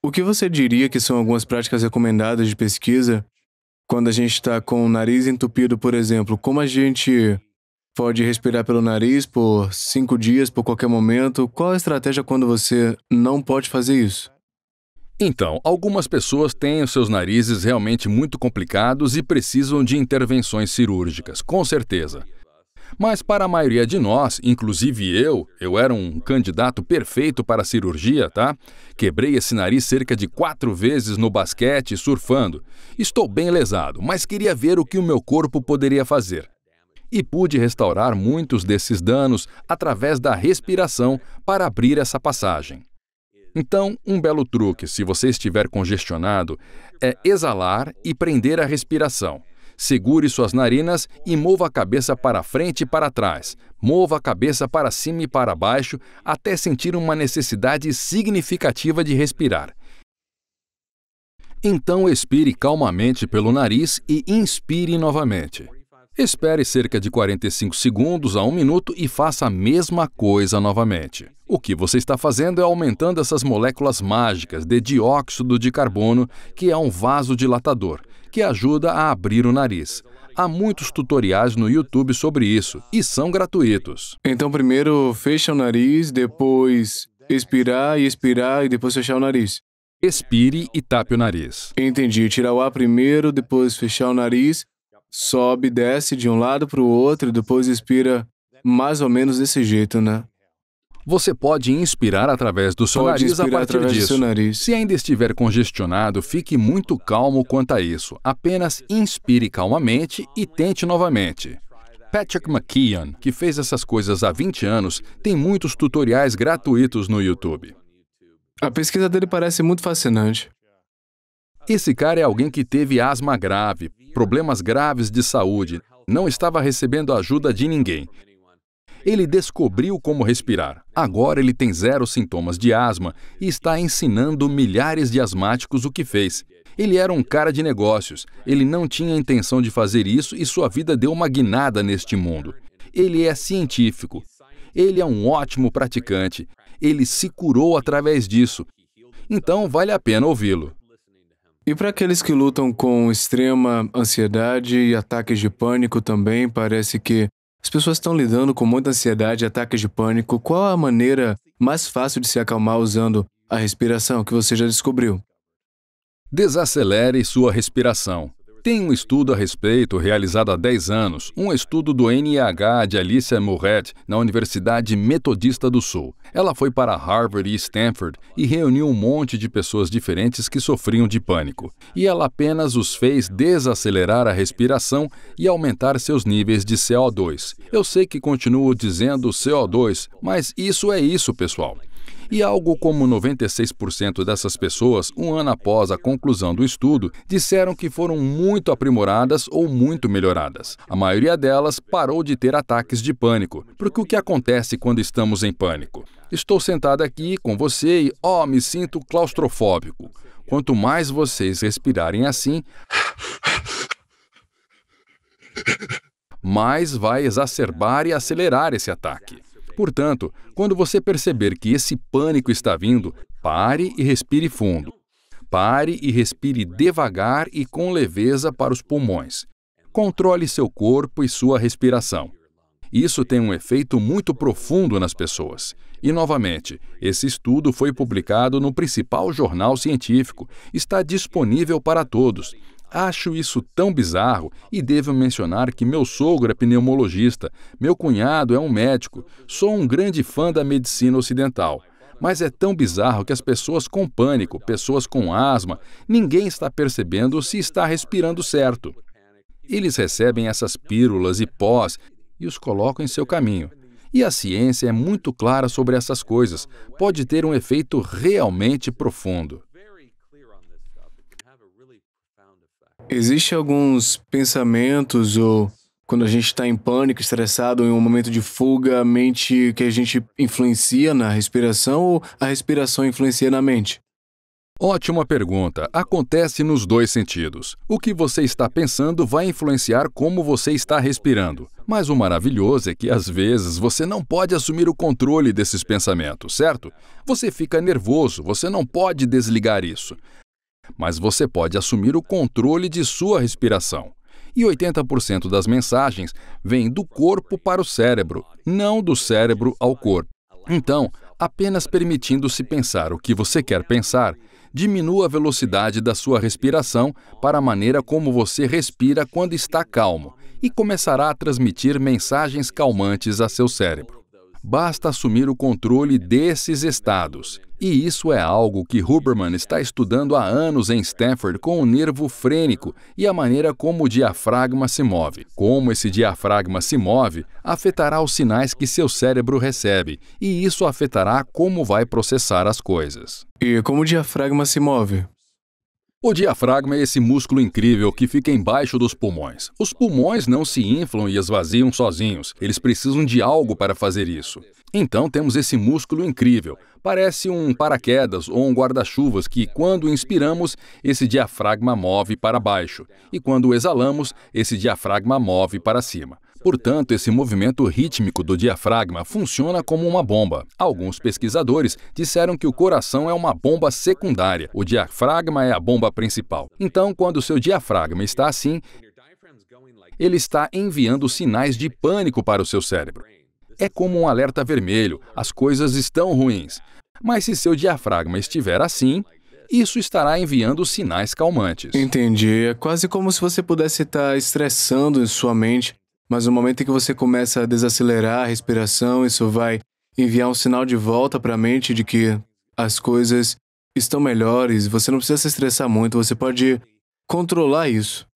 Speaker 1: o que você diria que são algumas
Speaker 2: práticas recomendadas de pesquisa quando a gente está com o nariz entupido, por exemplo? Como a gente pode respirar pelo nariz por cinco dias, por qualquer momento?
Speaker 1: Qual a estratégia quando você não pode fazer isso? Então, algumas pessoas têm os seus narizes realmente muito complicados e precisam de intervenções cirúrgicas, com certeza. Mas para a maioria de nós, inclusive eu, eu era um candidato perfeito para a cirurgia, tá? Quebrei esse nariz cerca de quatro vezes no basquete surfando. Estou bem lesado, mas queria ver o que o meu corpo poderia fazer. E pude restaurar muitos desses danos através da respiração para abrir essa passagem. Então, um belo truque, se você estiver congestionado, é exalar e prender a respiração. Segure suas narinas e mova a cabeça para frente e para trás. Mova a cabeça para cima e para baixo até sentir uma necessidade significativa de respirar. Então expire calmamente pelo nariz e inspire novamente. Espere cerca de 45 segundos a 1 minuto e faça a mesma coisa novamente. O que você está fazendo é aumentando essas moléculas mágicas de dióxido de carbono, que é um vasodilatador, que ajuda a abrir o nariz. Há muitos tutoriais no YouTube sobre isso e são gratuitos. Então, primeiro fecha o nariz,
Speaker 2: depois expirar e expirar e depois fechar o nariz. Expire e tape o nariz. Entendi. Tirar o ar primeiro, depois fechar o nariz, sobe, desce de um lado para o outro, depois expira mais ou menos desse jeito, né?
Speaker 1: Você pode inspirar através do seu pode nariz a partir disso. Se ainda estiver congestionado, fique muito calmo quanto a isso. Apenas inspire calmamente e tente novamente. Patrick McKeon, que fez essas coisas há 20 anos, tem muitos tutoriais gratuitos no YouTube. A pesquisa dele parece muito fascinante. Esse cara é alguém que teve asma grave, problemas graves de saúde, não estava recebendo ajuda de ninguém. Ele descobriu como respirar. Agora ele tem zero sintomas de asma e está ensinando milhares de asmáticos o que fez. Ele era um cara de negócios. Ele não tinha intenção de fazer isso e sua vida deu uma guinada neste mundo. Ele é científico. Ele é um ótimo praticante. Ele se curou através disso. Então vale a pena ouvi-lo.
Speaker 2: E para aqueles que lutam com extrema ansiedade e ataques de pânico também, parece que as pessoas estão lidando com muita ansiedade e ataques de pânico. Qual a maneira mais fácil de se acalmar usando a respiração que você já descobriu?
Speaker 1: Desacelere sua respiração. Tem um estudo a respeito realizado há 10 anos, um estudo do NIH de Alicia Murret na Universidade Metodista do Sul. Ela foi para Harvard e Stanford e reuniu um monte de pessoas diferentes que sofriam de pânico. E ela apenas os fez desacelerar a respiração e aumentar seus níveis de CO2. Eu sei que continuo dizendo CO2, mas isso é isso, pessoal. E algo como 96% dessas pessoas, um ano após a conclusão do estudo, disseram que foram muito aprimoradas ou muito melhoradas. A maioria delas parou de ter ataques de pânico, porque o que acontece quando estamos em pânico? Estou sentada aqui com você e, oh, me sinto claustrofóbico. Quanto mais vocês respirarem assim, mais vai exacerbar e acelerar esse ataque. Portanto, quando você perceber que esse pânico está vindo, pare e respire fundo. Pare e respire devagar e com leveza para os pulmões. Controle seu corpo e sua respiração. Isso tem um efeito muito profundo nas pessoas. E, novamente, esse estudo foi publicado no principal jornal científico, está disponível para todos Acho isso tão bizarro e devo mencionar que meu sogro é pneumologista, meu cunhado é um médico, sou um grande fã da medicina ocidental. Mas é tão bizarro que as pessoas com pânico, pessoas com asma, ninguém está percebendo se está respirando certo. Eles recebem essas pílulas e pós e os colocam em seu caminho. E a ciência é muito clara sobre essas coisas, pode ter um efeito realmente profundo. Existem alguns pensamentos ou quando a
Speaker 2: gente está em pânico, estressado, em um momento de fuga, a mente que a gente influencia na
Speaker 1: respiração ou a respiração influencia na mente? Ótima pergunta. Acontece nos dois sentidos. O que você está pensando vai influenciar como você está respirando. Mas o maravilhoso é que às vezes você não pode assumir o controle desses pensamentos, certo? Você fica nervoso, você não pode desligar isso mas você pode assumir o controle de sua respiração. E 80% das mensagens vêm do corpo para o cérebro, não do cérebro ao corpo. Então, apenas permitindo-se pensar o que você quer pensar, diminua a velocidade da sua respiração para a maneira como você respira quando está calmo e começará a transmitir mensagens calmantes a seu cérebro basta assumir o controle desses estados. E isso é algo que Huberman está estudando há anos em Stanford com o nervo frênico e a maneira como o diafragma se move. Como esse diafragma se move afetará os sinais que seu cérebro recebe, e isso afetará como vai processar as coisas. E como o diafragma se move? O diafragma é esse músculo incrível que fica embaixo dos pulmões. Os pulmões não se inflam e esvaziam sozinhos, eles precisam de algo para fazer isso. Então temos esse músculo incrível, parece um paraquedas ou um guarda-chuvas que, quando inspiramos, esse diafragma move para baixo, e quando exalamos, esse diafragma move para cima. Portanto, esse movimento rítmico do diafragma funciona como uma bomba. Alguns pesquisadores disseram que o coração é uma bomba secundária, o diafragma é a bomba principal. Então, quando seu diafragma está assim, ele está enviando sinais de pânico para o seu cérebro. É como um alerta vermelho, as coisas estão ruins. Mas se seu diafragma estiver assim, isso estará enviando sinais calmantes. Entendi. É quase como se você pudesse estar estressando em sua mente
Speaker 2: mas no momento em que você começa a desacelerar a respiração, isso vai enviar um sinal de volta para a mente de que as coisas estão melhores, você não precisa se estressar muito, você
Speaker 1: pode controlar isso.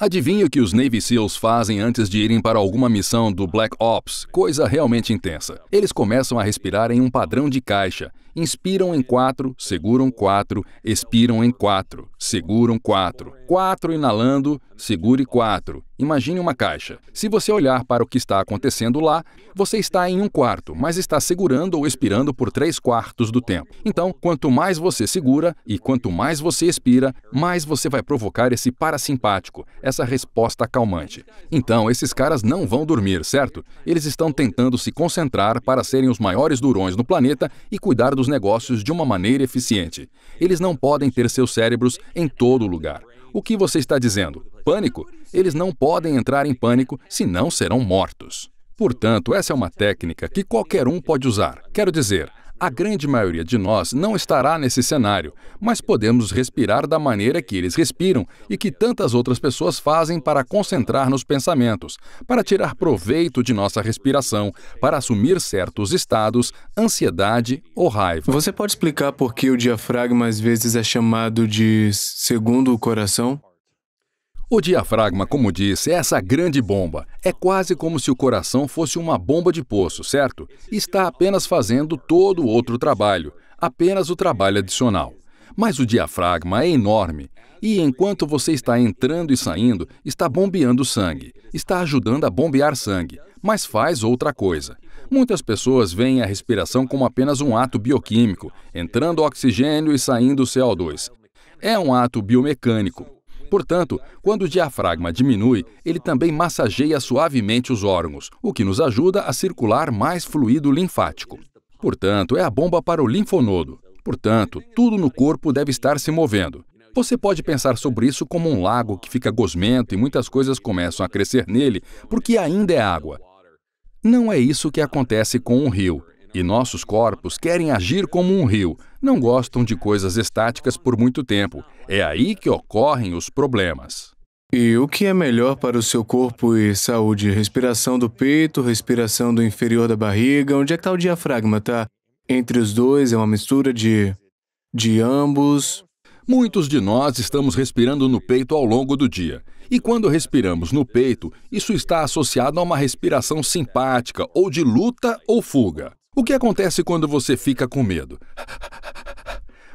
Speaker 1: Adivinha o que os Navy SEALs fazem antes de irem para alguma missão do Black Ops, coisa realmente intensa. Eles começam a respirar em um padrão de caixa. Inspiram em 4, seguram 4, expiram em 4, seguram 4. 4 inalando, segure 4. Imagine uma caixa. Se você olhar para o que está acontecendo lá, você está em um quarto, mas está segurando ou expirando por três quartos do tempo. Então, quanto mais você segura e quanto mais você expira, mais você vai provocar esse parasimpático, essa resposta acalmante. Então, esses caras não vão dormir, certo? Eles estão tentando se concentrar para serem os maiores durões no planeta e cuidar dos negócios de uma maneira eficiente. Eles não podem ter seus cérebros em todo lugar. O que você está dizendo? Pânico? Eles não podem entrar em pânico, senão serão mortos. Portanto, essa é uma técnica que qualquer um pode usar. Quero dizer, a grande maioria de nós não estará nesse cenário, mas podemos respirar da maneira que eles respiram e que tantas outras pessoas fazem para concentrar nos pensamentos, para tirar proveito de nossa respiração, para assumir certos estados, ansiedade ou raiva. Você pode explicar por que o diafragma às vezes é chamado de segundo o coração? O diafragma, como disse, é essa grande bomba. É quase como se o coração fosse uma bomba de poço, certo? Está apenas fazendo todo o outro trabalho, apenas o trabalho adicional. Mas o diafragma é enorme e, enquanto você está entrando e saindo, está bombeando sangue, está ajudando a bombear sangue, mas faz outra coisa. Muitas pessoas veem a respiração como apenas um ato bioquímico, entrando oxigênio e saindo CO2. É um ato biomecânico, Portanto, quando o diafragma diminui, ele também massageia suavemente os órgãos, o que nos ajuda a circular mais fluido linfático. Portanto, é a bomba para o linfonodo. Portanto, tudo no corpo deve estar se movendo. Você pode pensar sobre isso como um lago que fica gosmento e muitas coisas começam a crescer nele porque ainda é água. Não é isso que acontece com um rio. E nossos corpos querem agir como um rio, não gostam de coisas estáticas por muito tempo. É aí que ocorrem os problemas. E o que é melhor para o seu corpo e saúde?
Speaker 2: Respiração do peito, respiração do inferior da barriga, onde é que está o diafragma, tá?
Speaker 1: Entre os dois é uma mistura de. de ambos. Muitos de nós estamos respirando no peito ao longo do dia. E quando respiramos no peito, isso está associado a uma respiração simpática, ou de luta ou fuga. O que acontece quando você fica com medo?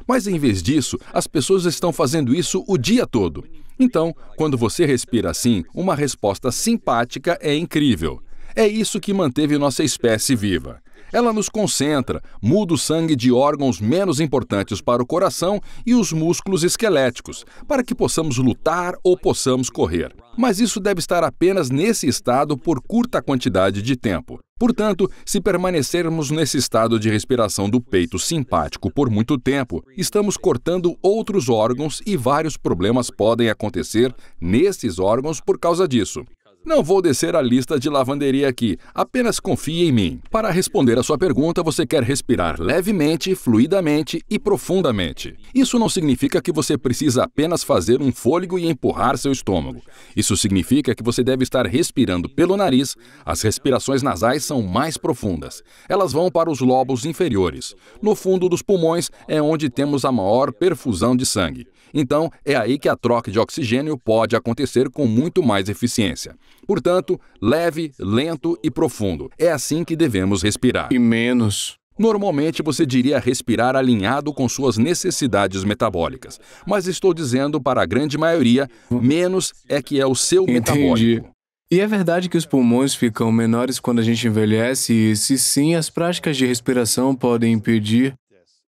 Speaker 1: Mas em vez disso, as pessoas estão fazendo isso o dia todo. Então, quando você respira assim, uma resposta simpática é incrível. É isso que manteve nossa espécie viva. Ela nos concentra, muda o sangue de órgãos menos importantes para o coração e os músculos esqueléticos, para que possamos lutar ou possamos correr. Mas isso deve estar apenas nesse estado por curta quantidade de tempo. Portanto, se permanecermos nesse estado de respiração do peito simpático por muito tempo, estamos cortando outros órgãos e vários problemas podem acontecer nesses órgãos por causa disso. Não vou descer a lista de lavanderia aqui, apenas confie em mim. Para responder a sua pergunta, você quer respirar levemente, fluidamente e profundamente. Isso não significa que você precisa apenas fazer um fôlego e empurrar seu estômago. Isso significa que você deve estar respirando pelo nariz. As respirações nasais são mais profundas. Elas vão para os lobos inferiores. No fundo dos pulmões é onde temos a maior perfusão de sangue. Então, é aí que a troca de oxigênio pode acontecer com muito mais eficiência. Portanto, leve, lento e profundo. É assim que devemos respirar. E menos. Normalmente você diria respirar alinhado com suas necessidades metabólicas, mas estou dizendo para a grande maioria, menos é que é o seu Entendi. metabólico. E é verdade que
Speaker 2: os pulmões ficam menores quando a gente envelhece, e se sim, as práticas de respiração podem
Speaker 1: impedir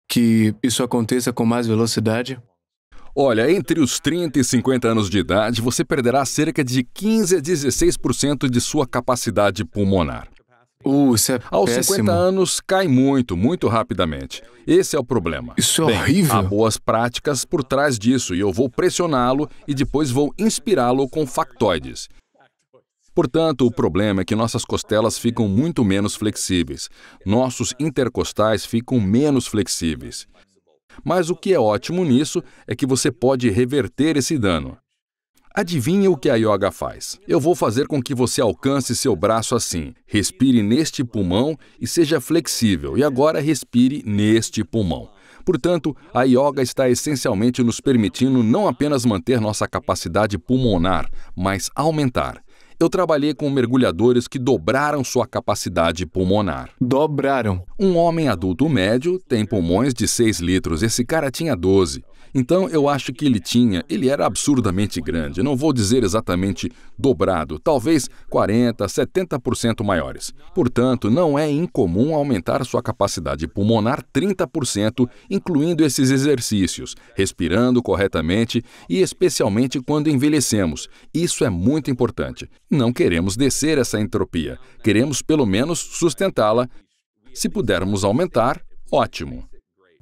Speaker 1: que isso aconteça com mais velocidade? Olha, entre os 30 e 50 anos de idade, você perderá cerca de 15 a 16% de sua capacidade pulmonar. Uh, isso é Aos péssimo. 50 anos, cai muito, muito rapidamente. Esse é o problema. Isso é Bem, horrível. Há boas práticas por trás disso e eu vou pressioná-lo e depois vou inspirá-lo com factoides. Portanto, o problema é que nossas costelas ficam muito menos flexíveis, nossos intercostais ficam menos flexíveis. Mas o que é ótimo nisso é que você pode reverter esse dano. Adivinhe o que a yoga faz? Eu vou fazer com que você alcance seu braço assim. Respire neste pulmão e seja flexível. E agora respire neste pulmão. Portanto, a yoga está essencialmente nos permitindo não apenas manter nossa capacidade pulmonar, mas aumentar. Eu trabalhei com mergulhadores que dobraram sua capacidade pulmonar. Dobraram. Um homem adulto médio tem pulmões de 6 litros, esse cara tinha 12. Então eu acho que ele tinha, ele era absurdamente grande, não vou dizer exatamente dobrado, talvez 40, 70% maiores. Portanto, não é incomum aumentar sua capacidade pulmonar 30%, incluindo esses exercícios, respirando corretamente e especialmente quando envelhecemos. Isso é muito importante. Não queremos descer essa entropia, queremos pelo menos sustentá-la se pudermos aumentar, ótimo.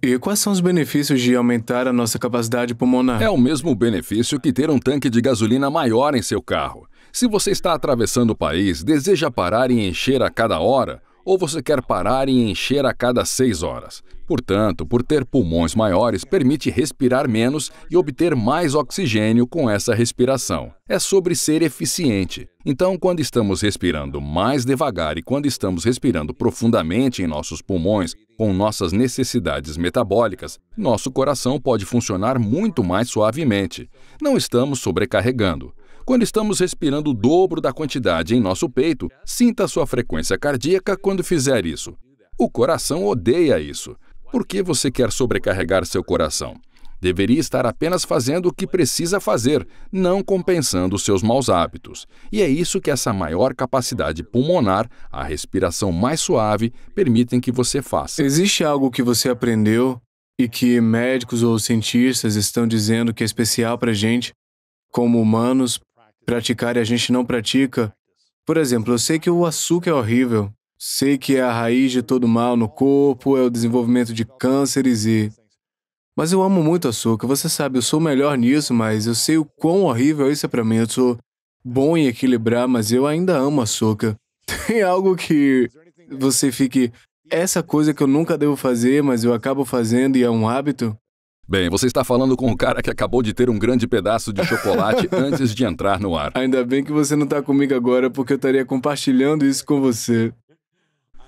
Speaker 1: E quais são os benefícios de aumentar a nossa capacidade pulmonar? É o mesmo benefício que ter um tanque de gasolina maior em seu carro. Se você está atravessando o país, deseja parar e encher a cada hora, ou você quer parar e encher a cada seis horas. Portanto, por ter pulmões maiores, permite respirar menos e obter mais oxigênio com essa respiração. É sobre ser eficiente. Então, quando estamos respirando mais devagar e quando estamos respirando profundamente em nossos pulmões, com nossas necessidades metabólicas, nosso coração pode funcionar muito mais suavemente. Não estamos sobrecarregando. Quando estamos respirando o dobro da quantidade em nosso peito, sinta sua frequência cardíaca quando fizer isso. O coração odeia isso. Por que você quer sobrecarregar seu coração? Deveria estar apenas fazendo o que precisa fazer, não compensando seus maus hábitos. E é isso que essa maior capacidade pulmonar, a respiração mais suave, permitem que você faça. Existe
Speaker 2: algo que você aprendeu e que médicos ou cientistas estão dizendo que é especial para gente, como humanos, praticar e a gente não pratica. Por exemplo, eu sei que o açúcar é horrível, sei que é a raiz de todo mal no corpo, é o desenvolvimento de cânceres e. Mas eu amo muito açúcar, você sabe, eu sou melhor nisso, mas eu sei o quão horrível isso é para mim. Eu sou bom em equilibrar, mas eu ainda amo açúcar. *laughs* Tem algo que você fique. Essa coisa que eu nunca devo
Speaker 1: fazer, mas eu acabo fazendo e é um hábito? Bem, você está falando com um cara que acabou de ter um grande pedaço de chocolate *laughs* antes de entrar no ar. Ainda bem que você não está comigo agora, porque eu estaria compartilhando isso com você.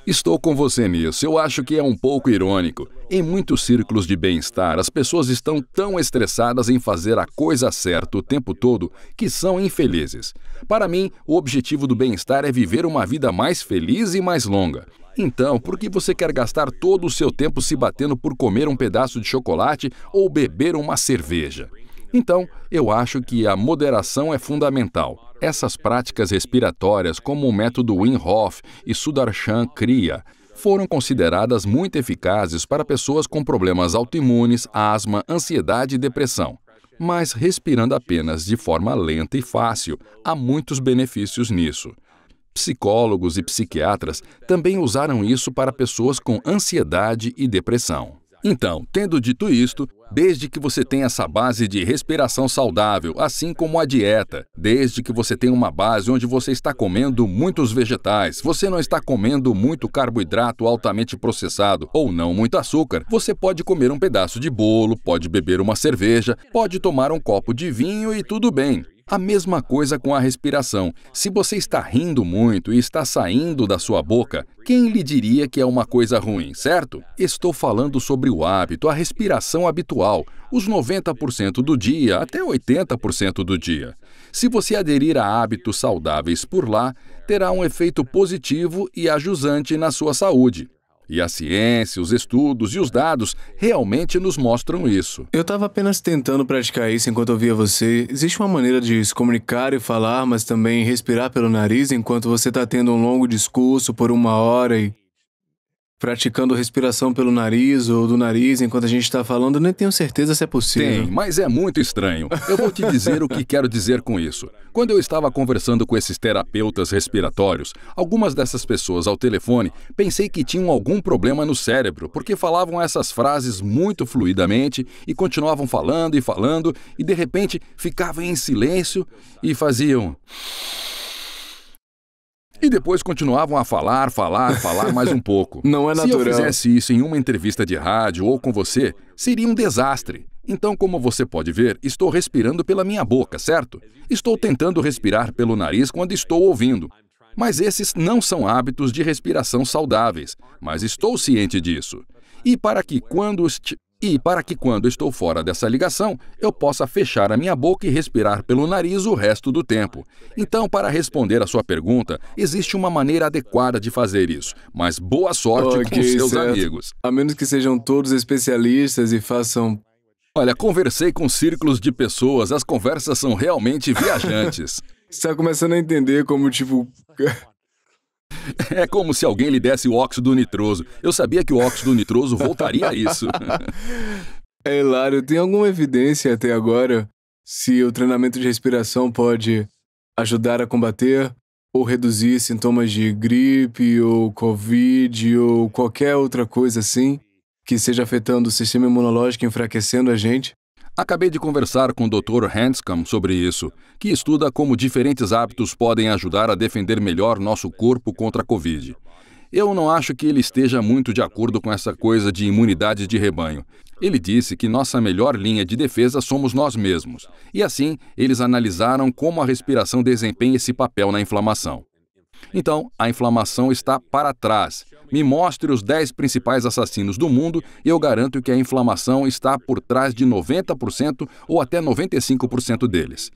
Speaker 1: Estou com você nisso. Eu acho que é um pouco irônico. Em muitos círculos de bem-estar, as pessoas estão tão estressadas em fazer a coisa certa o tempo todo que são infelizes. Para mim, o objetivo do bem-estar é viver uma vida mais feliz e mais longa. Então, por que você quer gastar todo o seu tempo se batendo por comer um pedaço de chocolate ou beber uma cerveja? Então, eu acho que a moderação é fundamental. Essas práticas respiratórias, como o método Wim Hof e Sudarshan cria, foram consideradas muito eficazes para pessoas com problemas autoimunes, asma, ansiedade e depressão. Mas respirando apenas de forma lenta e fácil, há muitos benefícios nisso. Psicólogos e psiquiatras também usaram isso para pessoas com ansiedade e depressão. Então, tendo dito isto, desde que você tenha essa base de respiração saudável, assim como a dieta, desde que você tenha uma base onde você está comendo muitos vegetais, você não está comendo muito carboidrato altamente processado ou não muito açúcar, você pode comer um pedaço de bolo, pode beber uma cerveja, pode tomar um copo de vinho e tudo bem. A mesma coisa com a respiração. Se você está rindo muito e está saindo da sua boca, quem lhe diria que é uma coisa ruim, certo? Estou falando sobre o hábito, a respiração habitual, os 90% do dia até 80% do dia. Se você aderir a hábitos saudáveis por lá, terá um efeito positivo e ajusante na sua saúde. E a ciência, os estudos e os dados realmente nos mostram isso. Eu estava apenas tentando praticar isso enquanto
Speaker 2: ouvia você. Existe uma maneira de se comunicar e falar, mas também respirar pelo nariz enquanto você está tendo um longo discurso por uma hora e praticando respiração pelo nariz ou do nariz enquanto a gente está falando, nem tenho certeza se é possível. Tem, mas é muito estranho. Eu vou te dizer o que
Speaker 1: quero dizer com isso. Quando eu estava conversando com esses terapeutas respiratórios, algumas dessas pessoas ao telefone, pensei que tinham algum problema no cérebro, porque falavam essas frases muito fluidamente e continuavam falando e falando e de repente ficavam em silêncio e faziam e depois continuavam a falar, falar, falar mais um pouco. *laughs* Não é natural. Se eu fizesse isso em uma entrevista de rádio ou com você, seria um desastre. Então, como você pode ver, estou respirando pela minha boca, certo? Estou tentando respirar pelo nariz quando estou ouvindo. Mas esses não são hábitos de respiração saudáveis, mas estou ciente disso. E para que quando e para que quando estou fora dessa ligação, eu possa fechar a minha boca e respirar pelo nariz o resto do tempo. Então, para responder a sua pergunta, existe uma maneira adequada de fazer isso, mas boa sorte okay, com seus certo. amigos. A menos que sejam todos especialistas e façam Olha, conversei com círculos de pessoas, as conversas são realmente *laughs* viajantes.
Speaker 2: Você está começando a entender como, tipo,
Speaker 1: é como se alguém lhe desse o óxido nitroso. Eu sabia que o óxido nitroso voltaria a isso. é *laughs* hilário. Tem alguma evidência até agora
Speaker 2: se o treinamento de respiração pode ajudar a combater ou reduzir sintomas de gripe ou Covid ou qualquer outra coisa assim
Speaker 1: que seja afetando o sistema imunológico, enfraquecendo a gente? Acabei de conversar com o Dr. Hanscom sobre isso, que estuda como diferentes hábitos podem ajudar a defender melhor nosso corpo contra a Covid. Eu não acho que ele esteja muito de acordo com essa coisa de imunidade de rebanho. Ele disse que nossa melhor linha de defesa somos nós mesmos. E assim, eles analisaram como a respiração desempenha esse papel na inflamação. Então, a inflamação está para trás, me mostre os 10 principais assassinos do mundo e eu garanto que a inflamação está por trás de 90% ou até 95% deles.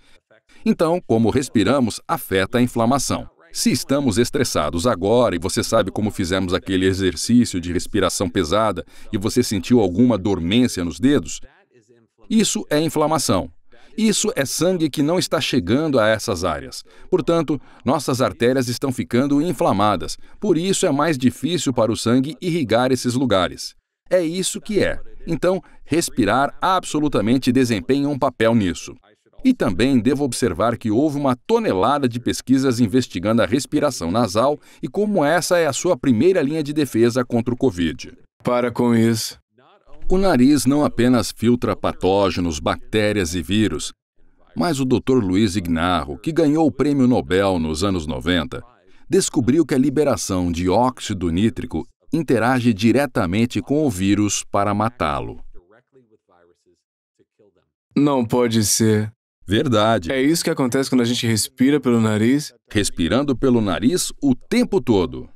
Speaker 1: Então, como respiramos, afeta a inflamação. Se estamos estressados agora e você sabe como fizemos aquele exercício de respiração pesada e você sentiu alguma dormência nos dedos, isso é inflamação. Isso é sangue que não está chegando a essas áreas. Portanto, nossas artérias estão ficando inflamadas, por isso é mais difícil para o sangue irrigar esses lugares. É isso que é. Então, respirar absolutamente desempenha um papel nisso. E também devo observar que houve uma tonelada de pesquisas investigando a respiração nasal e como essa é a sua primeira linha de defesa contra o Covid. Para com isso. O nariz não apenas filtra patógenos, bactérias e vírus, mas o Dr. Luiz Ignarro, que ganhou o prêmio Nobel nos anos 90, descobriu que a liberação de óxido nítrico interage diretamente com o vírus para matá-lo. Não pode ser. Verdade. É isso que acontece quando a gente respira pelo nariz? Respirando pelo nariz o tempo todo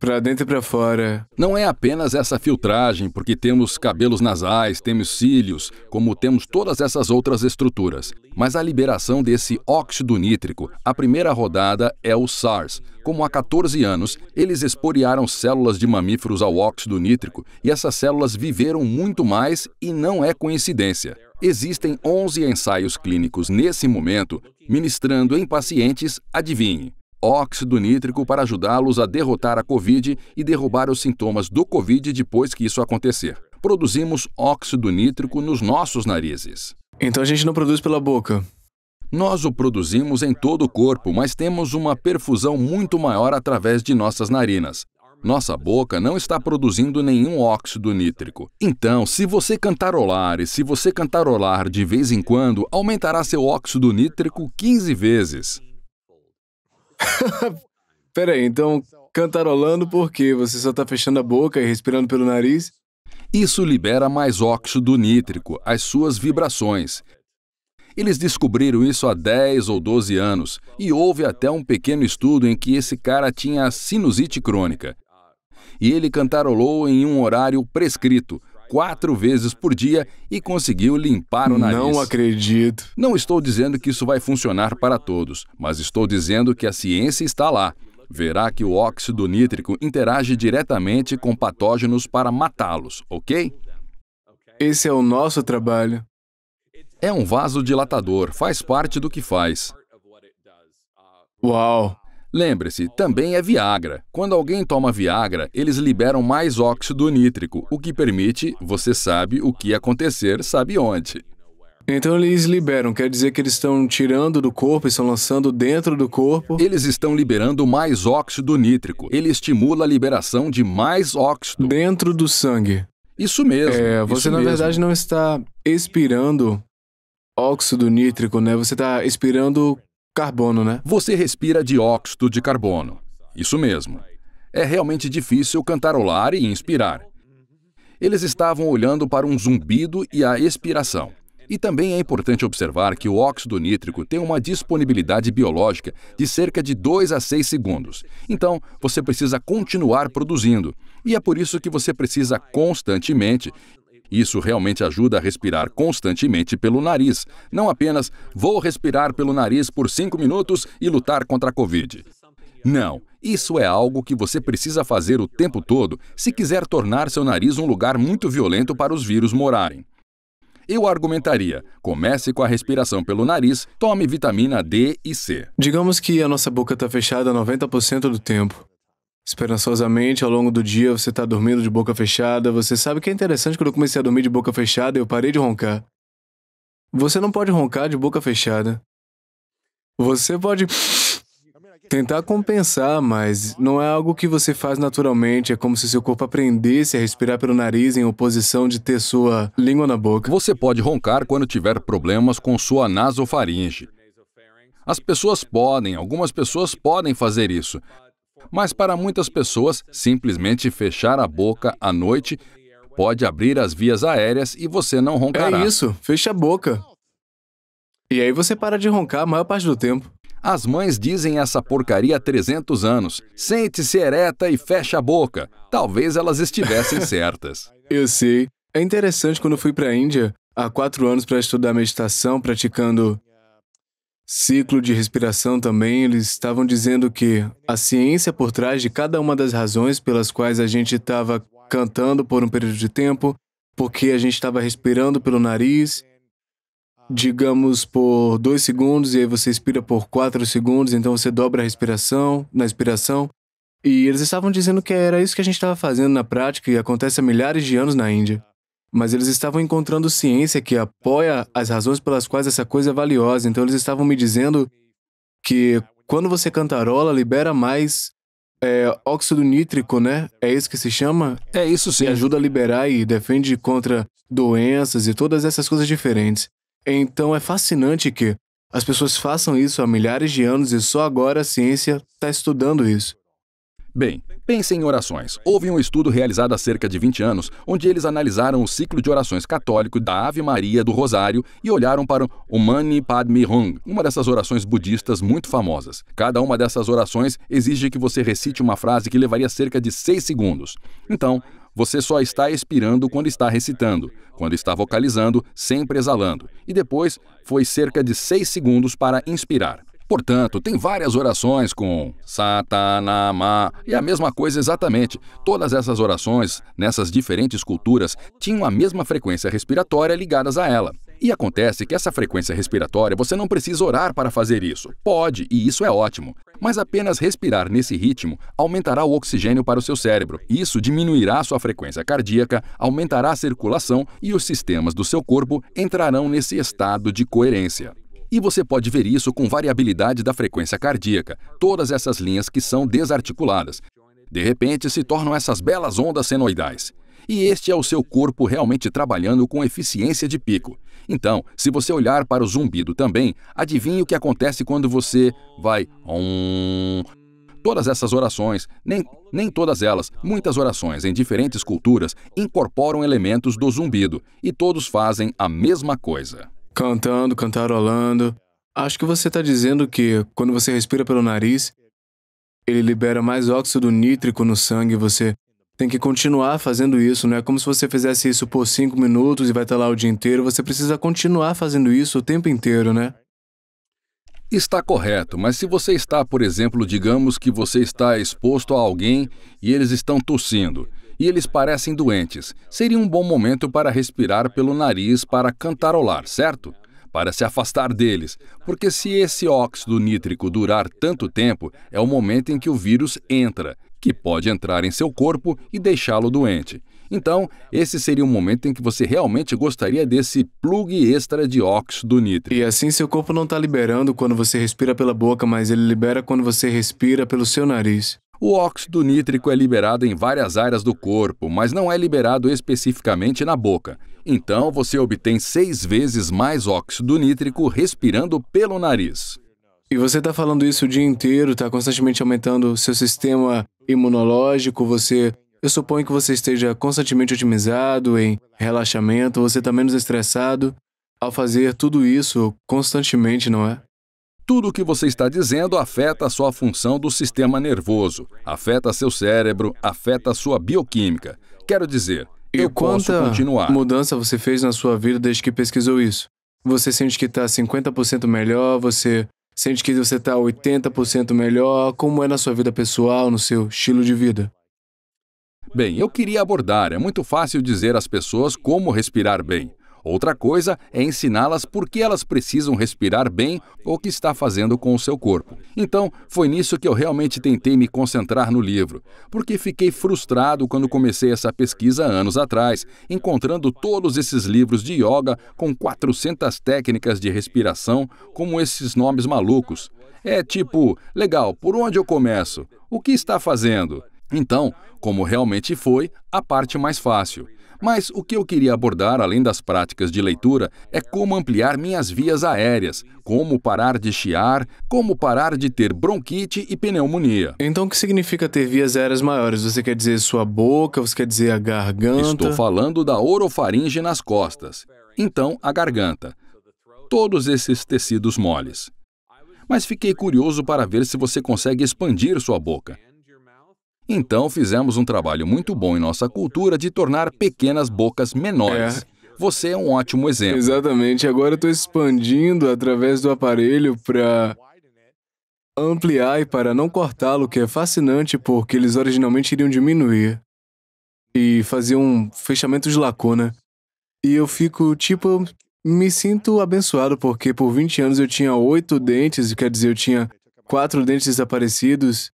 Speaker 1: para dentro e para fora. Não é apenas essa filtragem, porque temos cabelos nasais, temos cílios, como temos todas essas outras estruturas, mas a liberação desse óxido nítrico. A primeira rodada é o SARS. Como há 14 anos, eles esporearam células de mamíferos ao óxido nítrico e essas células viveram muito mais e não é coincidência. Existem 11 ensaios clínicos nesse momento, ministrando em pacientes, adivinhe, óxido nítrico para ajudá-los a derrotar a Covid e derrubar os sintomas do Covid depois que isso acontecer. Produzimos óxido nítrico nos nossos narizes. Então a gente não produz pela boca. Nós o produzimos em todo o corpo, mas temos uma perfusão muito maior através de nossas narinas. Nossa boca não está produzindo nenhum óxido nítrico. Então, se você cantarolar e se você cantarolar de vez em quando, aumentará seu óxido nítrico 15 vezes. *laughs* Peraí, então cantarolando por quê? Você só está fechando a boca e respirando pelo nariz? Isso libera mais óxido nítrico, as suas vibrações. Eles descobriram isso há 10 ou 12 anos e houve até um pequeno estudo em que esse cara tinha sinusite crônica. E ele cantarolou em um horário prescrito, quatro vezes por dia e conseguiu limpar o nariz. Não acredito. Não estou dizendo que isso vai funcionar para todos, mas estou dizendo que a ciência está lá. Verá que o óxido nítrico interage diretamente com patógenos para matá-los, ok? Esse é o nosso trabalho. É um vasodilatador, faz parte do que faz. Uau! Lembre-se, também é Viagra. Quando alguém toma Viagra, eles liberam mais óxido nítrico, o que permite, você sabe o que acontecer, sabe onde. Então eles liberam, quer dizer que eles estão tirando do corpo e estão lançando dentro do corpo? Eles estão liberando mais óxido nítrico. Ele estimula a liberação de mais óxido. Dentro do sangue. Isso mesmo. É, você na mesmo. verdade
Speaker 2: não está expirando
Speaker 1: óxido nítrico, né? Você está expirando Carbono, né? Você respira dióxido de carbono. Isso mesmo. É realmente difícil cantarolar e inspirar. Eles estavam olhando para um zumbido e a expiração. E também é importante observar que o óxido nítrico tem uma disponibilidade biológica de cerca de 2 a 6 segundos. Então, você precisa continuar produzindo. E é por isso que você precisa constantemente isso realmente ajuda a respirar constantemente pelo nariz. Não apenas vou respirar pelo nariz por cinco minutos e lutar contra a Covid. Não, isso é algo que você precisa fazer o tempo todo se quiser tornar seu nariz um lugar muito violento para os vírus morarem. Eu argumentaria: comece com a respiração pelo nariz, tome vitamina D e C. Digamos que a nossa boca está fechada
Speaker 2: 90% do tempo. Esperançosamente, ao longo do dia, você está dormindo de boca fechada. Você sabe que é interessante quando eu comecei a dormir de boca fechada, eu parei de roncar. Você não pode roncar de boca fechada. Você pode tentar compensar, mas não é algo que você faz naturalmente. É como se seu corpo aprendesse a respirar
Speaker 1: pelo nariz em oposição de ter sua língua na boca. Você pode roncar quando tiver problemas com sua nasofaringe. As pessoas podem, algumas pessoas podem fazer isso, mas para muitas pessoas, simplesmente fechar a boca à noite pode abrir as vias aéreas e você não roncará. É isso, fecha a boca. E aí você para de roncar a maior parte do tempo. As mães dizem essa porcaria há 300 anos. Sente-se ereta e fecha a boca. Talvez elas estivessem *laughs* certas. Eu sei. É interessante quando fui para a Índia, há quatro anos para estudar meditação,
Speaker 2: praticando ciclo de respiração também, eles estavam dizendo que a ciência por trás de cada uma das razões pelas quais a gente estava cantando por um período de tempo, porque a gente estava respirando pelo nariz, digamos por dois segundos, e aí você expira por quatro segundos, então você dobra a respiração na expiração. E eles estavam dizendo que era isso que a gente estava fazendo na prática e acontece há milhares de anos na Índia mas eles estavam encontrando ciência que apoia as razões pelas quais essa coisa é valiosa. Então eles estavam me dizendo que quando você cantarola, libera mais é, óxido nítrico, né? É isso que se chama? É isso sim. E ajuda a liberar e defende contra doenças e todas essas coisas diferentes. Então é fascinante que as pessoas façam isso há milhares de anos e só agora a ciência está estudando isso.
Speaker 1: Bem, pensem em orações. Houve um estudo realizado há cerca de 20 anos, onde eles analisaram o ciclo de orações católico da Ave Maria do Rosário e olharam para o Mani Padme Hung, uma dessas orações budistas muito famosas. Cada uma dessas orações exige que você recite uma frase que levaria cerca de 6 segundos. Então, você só está expirando quando está recitando, quando está vocalizando, sempre exalando. E depois foi cerca de 6 segundos para inspirar. Portanto, tem várias orações com Satanamá, e a mesma coisa exatamente. Todas essas orações, nessas diferentes culturas, tinham a mesma frequência respiratória ligadas a ela. E acontece que essa frequência respiratória você não precisa orar para fazer isso. Pode, e isso é ótimo. Mas apenas respirar nesse ritmo aumentará o oxigênio para o seu cérebro. Isso diminuirá sua frequência cardíaca, aumentará a circulação e os sistemas do seu corpo entrarão nesse estado de coerência. E você pode ver isso com variabilidade da frequência cardíaca, todas essas linhas que são desarticuladas. De repente, se tornam essas belas ondas senoidais. E este é o seu corpo realmente trabalhando com eficiência de pico. Então, se você olhar para o zumbido também, adivinhe o que acontece quando você vai. Hum". Todas essas orações, nem, nem todas elas, muitas orações em diferentes culturas incorporam elementos do zumbido e todos fazem a mesma coisa cantando,
Speaker 2: cantarolando. Acho que você está dizendo que, quando você respira pelo nariz, ele libera mais óxido nítrico no sangue e você tem que continuar fazendo isso, não é como se você fizesse isso por cinco minutos e vai estar lá o dia inteiro. Você precisa continuar fazendo isso o tempo inteiro, né?
Speaker 1: Está correto, mas se você está, por exemplo, digamos que você está exposto a alguém e eles estão tossindo, e eles parecem doentes, seria um bom momento para respirar pelo nariz para cantarolar, certo? Para se afastar deles, porque se esse óxido nítrico durar tanto tempo, é o momento em que o vírus entra, que pode entrar em seu corpo e deixá-lo doente. Então, esse seria o momento em que você realmente gostaria desse plug extra de óxido
Speaker 2: nítrico. E assim seu corpo não está liberando quando você respira pela boca, mas ele libera quando você respira
Speaker 1: pelo seu nariz. O óxido nítrico é liberado em várias áreas do corpo, mas não é liberado especificamente na boca. Então, você obtém seis vezes mais óxido nítrico respirando pelo nariz. E você está falando isso o dia inteiro, está constantemente
Speaker 2: aumentando seu sistema imunológico, você. Eu suponho que você esteja constantemente otimizado, em relaxamento, você está menos estressado ao fazer tudo isso constantemente, não é?
Speaker 1: Tudo o que você está dizendo afeta a sua função do sistema nervoso, afeta seu cérebro, afeta sua bioquímica. Quero dizer, e eu posso continuar.
Speaker 2: mudança você fez na sua vida desde que pesquisou isso? Você sente que está 50% melhor, você sente que você está 80% melhor, como é na sua vida pessoal, no seu estilo de vida?
Speaker 1: Bem, eu queria abordar, é muito fácil dizer às pessoas como respirar bem. Outra coisa é ensiná-las por que elas precisam respirar bem ou o que está fazendo com o seu corpo. Então, foi nisso que eu realmente tentei me concentrar no livro, porque fiquei frustrado quando comecei essa pesquisa anos atrás, encontrando todos esses livros de yoga com 400 técnicas de respiração, como esses nomes malucos. É tipo, legal, por onde eu começo? O que está fazendo? Então, como realmente foi, a parte mais fácil. Mas o que eu queria abordar, além das práticas de leitura, é como ampliar minhas vias aéreas, como parar de chiar, como parar de ter bronquite e pneumonia. Então, o que significa ter vias aéreas maiores? Você quer dizer sua boca? Você quer dizer a garganta? Estou falando da orofaringe nas costas. Então, a garganta. Todos esses tecidos moles. Mas fiquei curioso para ver se você consegue expandir sua boca. Então fizemos um trabalho muito bom em nossa cultura de tornar pequenas bocas menores. É. Você é um ótimo exemplo. Exatamente. Agora eu estou expandindo
Speaker 2: através do aparelho para ampliar e para não cortá-lo, que é fascinante porque eles originalmente iriam diminuir e fazer um fechamento de lacuna. Né? E eu fico tipo, me sinto abençoado porque por 20 anos eu tinha oito dentes, quer dizer, eu tinha quatro dentes desaparecidos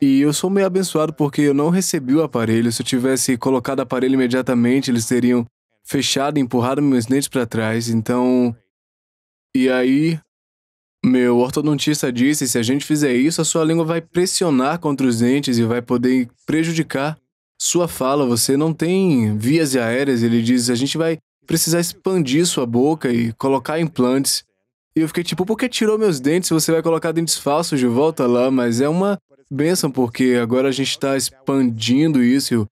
Speaker 2: e eu sou meio abençoado porque eu não recebi o aparelho. Se eu tivesse colocado o aparelho imediatamente, eles teriam fechado e empurrado meus dentes para trás. Então. E aí, meu ortodontista disse: se a gente fizer isso, a sua língua vai pressionar contra os dentes e vai poder prejudicar sua fala. Você não tem vias aéreas. Ele diz: a gente vai precisar expandir sua boca e colocar implantes. E eu fiquei tipo, por que tirou meus dentes? Você vai colocar dentes falsos de volta lá, mas é uma bênção, porque agora a gente está expandindo isso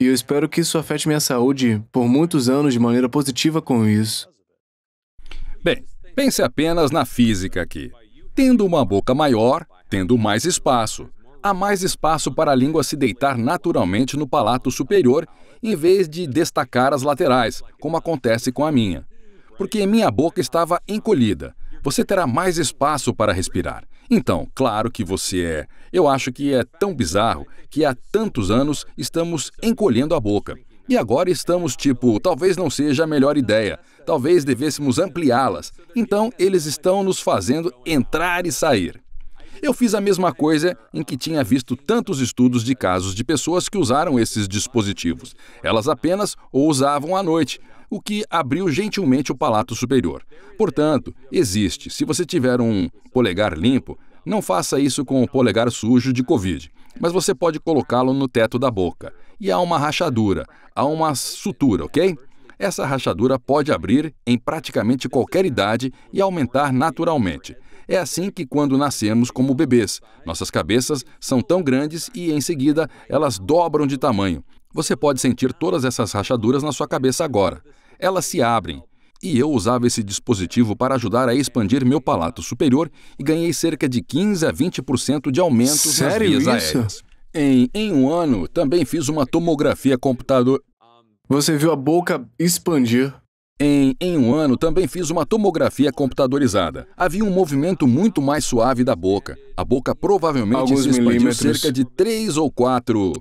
Speaker 2: e eu espero que isso afete minha saúde por muitos anos de maneira positiva com isso.
Speaker 1: Bem, pense apenas na física aqui. Tendo uma boca maior, tendo mais espaço. Há mais espaço para a língua se deitar naturalmente no palato superior, em vez de destacar as laterais, como acontece com a minha. Porque minha boca estava encolhida. Você terá mais espaço para respirar. Então, claro que você é. Eu acho que é tão bizarro que há tantos anos estamos encolhendo a boca. E agora estamos tipo, talvez não seja a melhor ideia, talvez devêssemos ampliá-las. Então, eles estão nos fazendo entrar e sair. Eu fiz a mesma coisa em que tinha visto tantos estudos de casos de pessoas que usaram esses dispositivos. Elas apenas o usavam à noite, o que abriu gentilmente o palato superior. Portanto, existe. Se você tiver um polegar limpo, não faça isso com o polegar sujo de Covid, mas você pode colocá-lo no teto da boca. E há uma rachadura, há uma sutura, ok? Essa rachadura pode abrir em praticamente qualquer idade e aumentar naturalmente. É assim que, quando nascemos como bebês, nossas cabeças são tão grandes e, em seguida, elas dobram de tamanho. Você pode sentir todas essas rachaduras na sua cabeça agora. Elas se abrem. E eu usava esse dispositivo para ajudar a expandir meu palato superior e ganhei cerca de 15 a 20% de aumento Sério nas vias isso? aéreas. Em, em um ano, também fiz uma tomografia computador. Você viu a boca expandir. Em, em um ano, também fiz uma tomografia computadorizada. Havia um movimento muito mais suave da boca. A boca provavelmente Alguns se expandiu cerca de 3 ou 4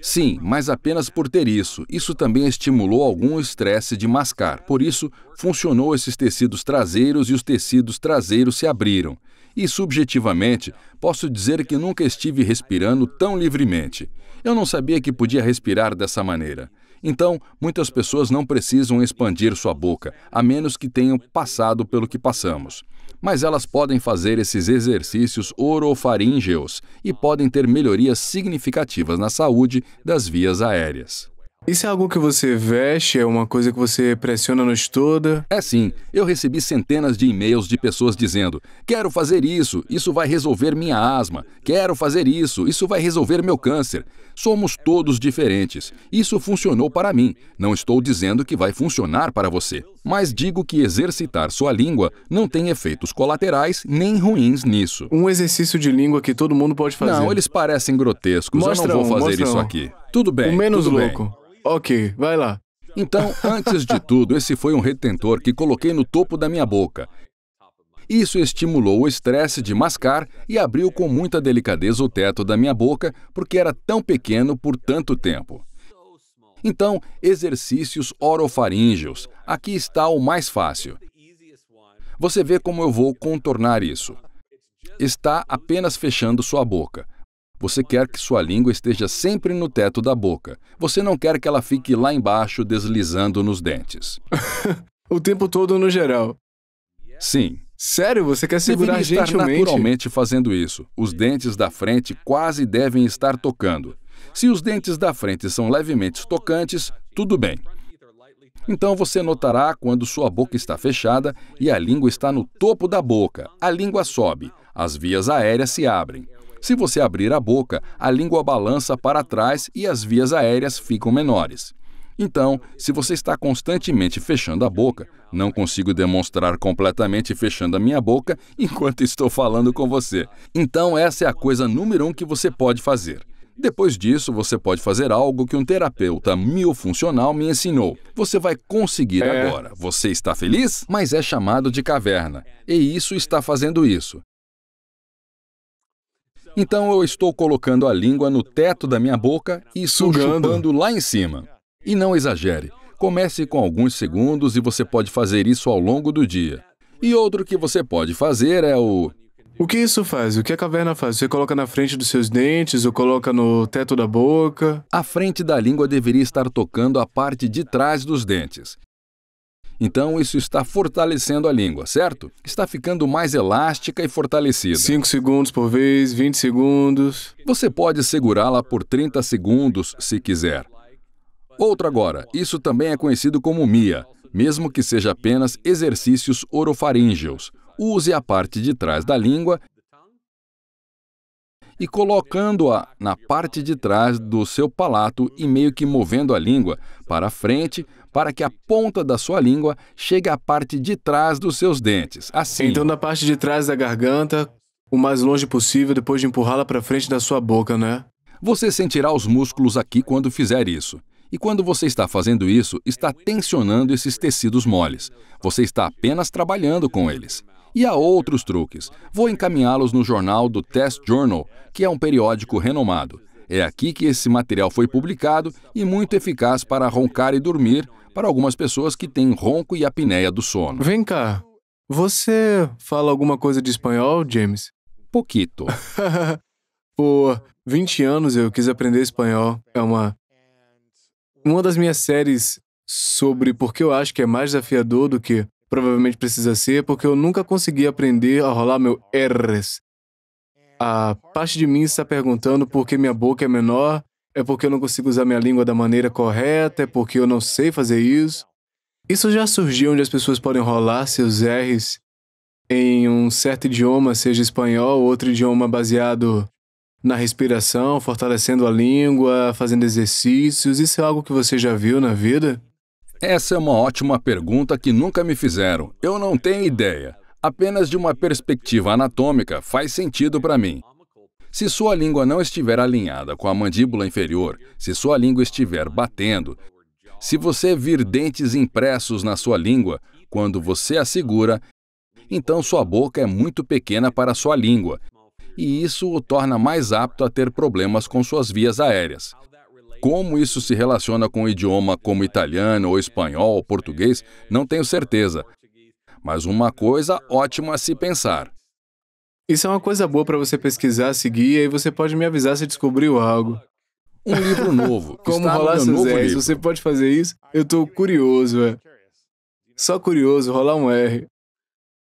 Speaker 1: Sim, mas apenas por ter isso. Isso também estimulou algum estresse de mascar. Por isso, funcionou esses tecidos traseiros e os tecidos traseiros se abriram. E subjetivamente, posso dizer que nunca estive respirando tão livremente. Eu não sabia que podia respirar dessa maneira. Então, muitas pessoas não precisam expandir sua boca, a menos que tenham passado pelo que passamos mas elas podem fazer esses exercícios orofaríngeos e podem ter melhorias significativas na saúde das vias aéreas. Isso é algo que você veste? É uma coisa que você pressiona nos noite toda? É sim. Eu recebi centenas de e-mails de pessoas dizendo: quero fazer isso, isso vai resolver minha asma. Quero fazer isso, isso vai resolver meu câncer. Somos todos diferentes. Isso funcionou para mim. Não estou dizendo que vai funcionar para você mas digo que exercitar sua língua não tem efeitos colaterais nem ruins nisso. Um exercício de língua que todo mundo pode fazer. Não, eles parecem grotescos. Mostra eu não vou um, fazer isso um. aqui. Tudo bem. O menos louco. Bem. Ok, vai lá. Então, *laughs* antes de tudo, esse foi um retentor que coloquei no topo da minha boca. Isso estimulou o estresse de mascar e abriu com muita delicadeza o teto da minha boca, porque era tão pequeno por tanto tempo. Então, exercícios orofaríngeos. Aqui está o mais fácil. Você vê como eu vou contornar isso. Está apenas fechando sua boca. Você quer que sua língua esteja sempre no teto da boca. Você não quer que ela fique lá embaixo deslizando nos dentes.
Speaker 2: *laughs* o tempo todo no geral.
Speaker 1: Sim. Sério, você quer segurar Deveria estar naturalmente fazendo isso. Os dentes da frente quase devem estar tocando. Se os dentes da frente são levemente tocantes, tudo bem. Então você notará quando sua boca está fechada e a língua está no topo da boca. A língua sobe, as vias aéreas se abrem. Se você abrir a boca, a língua balança para trás e as vias aéreas ficam menores. Então, se você está constantemente fechando a boca, não consigo demonstrar completamente fechando a minha boca *laughs* enquanto estou falando com você. Então, essa é a coisa número um que você pode fazer. Depois disso, você pode fazer algo que um terapeuta miofuncional me ensinou. Você vai conseguir é. agora. Você está feliz? Mas é chamado de caverna. E isso está fazendo isso. Então eu estou colocando a língua no teto da minha boca e sugando lá em cima. E não exagere. Comece com alguns segundos e você pode fazer isso ao longo do dia. E outro que você pode fazer é o o que isso faz? O que a caverna faz? Você coloca na frente dos seus dentes ou coloca no teto da boca? A frente da língua deveria estar tocando a parte de trás dos dentes. Então, isso está fortalecendo a língua, certo? Está ficando mais elástica e fortalecida. 5 segundos por vez, 20 segundos. Você pode segurá-la por 30 segundos, se quiser. Outro agora, isso também é conhecido como MIA, mesmo que seja apenas exercícios orofaríngeos, use a parte de trás da língua e colocando-a na parte de trás do seu palato e meio que movendo a língua para frente para que a ponta da sua língua chegue à parte de trás dos seus dentes.
Speaker 2: Assim. Então, da parte de trás da garganta, o mais longe possível, depois de empurrá-la para frente da sua
Speaker 1: boca, né? Você sentirá os músculos aqui quando fizer isso. E quando você está fazendo isso, está tensionando esses tecidos moles. Você está apenas trabalhando com eles. E há outros truques. Vou encaminhá-los no jornal do Test Journal, que é um periódico renomado. É aqui que esse material foi publicado e muito eficaz para roncar e dormir para algumas pessoas que têm ronco e apneia do sono. Vem cá. Você fala alguma coisa de espanhol, James? Pouquito. *laughs* Por
Speaker 2: 20 anos eu quis aprender espanhol. É uma uma das minhas séries sobre porque eu acho que é mais desafiador do que provavelmente precisa ser, porque eu nunca consegui aprender a rolar meu R's. A parte de mim está perguntando por que minha boca é menor, é porque eu não consigo usar minha língua da maneira correta, é porque eu não sei fazer isso. Isso já surgiu onde as pessoas podem rolar seus R's em um certo idioma, seja espanhol ou outro idioma baseado na respiração, fortalecendo a língua, fazendo exercícios. Isso é algo que você já viu na vida?
Speaker 1: Essa é uma ótima pergunta que nunca me fizeram. Eu não tenho ideia. Apenas de uma perspectiva anatômica faz sentido para mim. Se sua língua não estiver alinhada com a mandíbula inferior, se sua língua estiver batendo, se você vir dentes impressos na sua língua quando você a segura, então sua boca é muito pequena para sua língua, e isso o torna mais apto a ter problemas com suas vias aéreas. Como isso se relaciona com um idioma como italiano ou espanhol ou português, não tenho certeza. Mas uma coisa ótima a se pensar. Isso é uma coisa boa para você pesquisar, seguir, e aí você pode me
Speaker 2: avisar se descobriu algo. Um livro novo. Como rolar no seus R's, Você pode fazer isso?
Speaker 1: Eu tô curioso, é. Só curioso, rolar um R.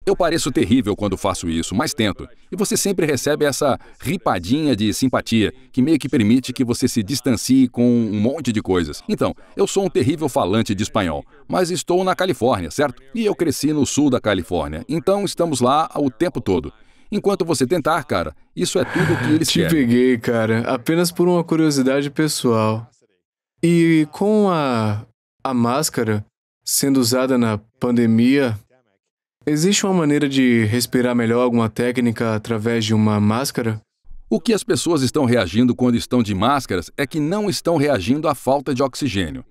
Speaker 1: Eu pareço terrível quando faço isso, mas tento. E você sempre recebe essa ripadinha de simpatia, que meio que permite que você se distancie com um monte de coisas. Então, eu sou um terrível falante de espanhol, mas estou na Califórnia, certo? E eu cresci no sul da Califórnia, então estamos lá o tempo todo. Enquanto você tentar, cara, isso é tudo que eles *laughs* Te querem. Te peguei,
Speaker 2: cara, apenas por uma curiosidade pessoal. E com a, a máscara sendo usada na pandemia, Existe uma maneira
Speaker 1: de respirar melhor alguma técnica através de uma máscara? O que as pessoas estão reagindo quando estão de máscaras é que não estão reagindo à falta de oxigênio.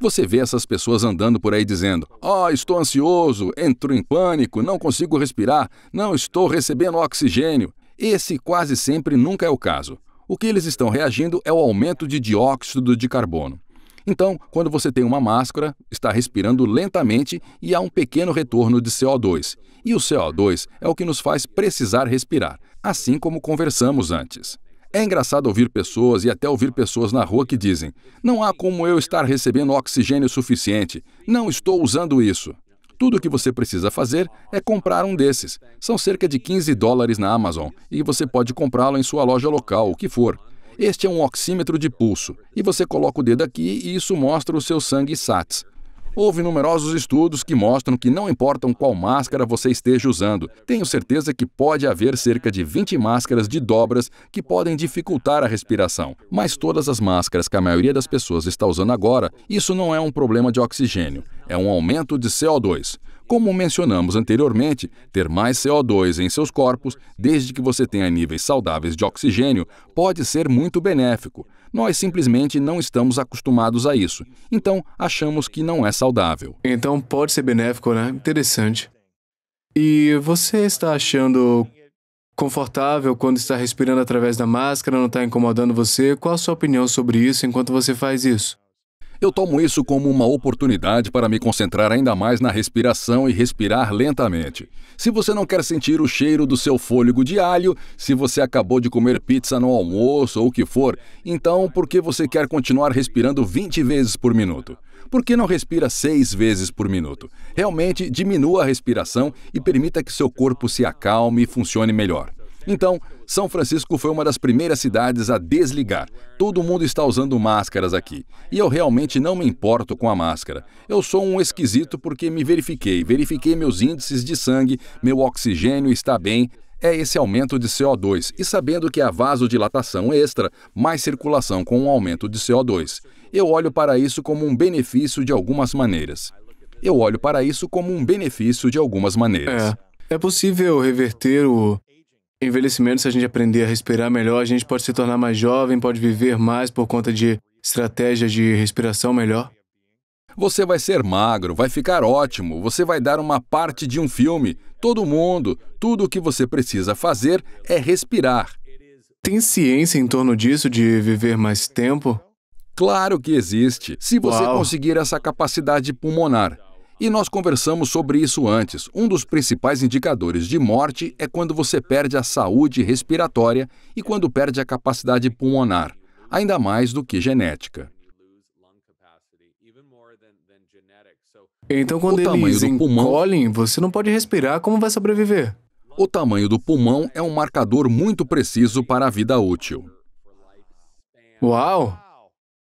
Speaker 1: Você vê essas pessoas andando por aí dizendo: Oh, estou ansioso, entro em pânico, não consigo respirar, não estou recebendo oxigênio. Esse quase sempre nunca é o caso. O que eles estão reagindo é o aumento de dióxido de carbono. Então, quando você tem uma máscara, está respirando lentamente e há um pequeno retorno de CO2. E o CO2 é o que nos faz precisar respirar, assim como conversamos antes. É engraçado ouvir pessoas e até ouvir pessoas na rua que dizem: Não há como eu estar recebendo oxigênio suficiente, não estou usando isso. Tudo o que você precisa fazer é comprar um desses. São cerca de 15 dólares na Amazon e você pode comprá-lo em sua loja local, o que for. Este é um oxímetro de pulso, e você coloca o dedo aqui e isso mostra o seu sangue SATS. Houve numerosos estudos que mostram que não importam qual máscara você esteja usando, tenho certeza que pode haver cerca de 20 máscaras de dobras que podem dificultar a respiração. Mas todas as máscaras que a maioria das pessoas está usando agora, isso não é um problema de oxigênio, é um aumento de CO2. Como mencionamos anteriormente, ter mais CO2 em seus corpos, desde que você tenha níveis saudáveis de oxigênio, pode ser muito benéfico. Nós simplesmente não estamos acostumados a isso, então achamos que não é saudável. Então pode ser benéfico, né? Interessante.
Speaker 2: E você está achando confortável quando está respirando através da máscara,
Speaker 1: não está incomodando você? Qual a sua opinião sobre isso enquanto você faz isso? Eu tomo isso como uma oportunidade para me concentrar ainda mais na respiração e respirar lentamente. Se você não quer sentir o cheiro do seu fôlego de alho, se você acabou de comer pizza no almoço ou o que for, então por que você quer continuar respirando 20 vezes por minuto? Por que não respira 6 vezes por minuto? Realmente diminua a respiração e permita que seu corpo se acalme e funcione melhor. Então, são Francisco foi uma das primeiras cidades a desligar. Todo mundo está usando máscaras aqui. E eu realmente não me importo com a máscara. Eu sou um esquisito porque me verifiquei, verifiquei meus índices de sangue, meu oxigênio está bem. É esse aumento de CO2, e sabendo que há vasodilatação extra, mais circulação com um aumento de CO2. Eu olho para isso como um benefício de algumas maneiras. Eu olho para isso como um benefício de algumas maneiras.
Speaker 2: É, é possível reverter o envelhecimento, se a gente aprender a respirar melhor, a gente pode se
Speaker 1: tornar mais jovem, pode viver mais por conta de estratégias de respiração melhor. Você vai ser magro, vai ficar ótimo, você vai dar uma parte de um filme. Todo mundo, tudo o que você precisa fazer é respirar. Tem ciência em torno disso, de viver mais tempo? Claro que existe, se você Uau. conseguir essa capacidade pulmonar. E nós conversamos sobre isso antes. Um dos principais indicadores de morte é quando você perde a saúde respiratória e quando perde a capacidade pulmonar, ainda mais do que genética. Então, quando o eles do pulmão... você não pode respirar, como vai sobreviver? O tamanho do pulmão é um marcador muito preciso para a vida útil. Uau!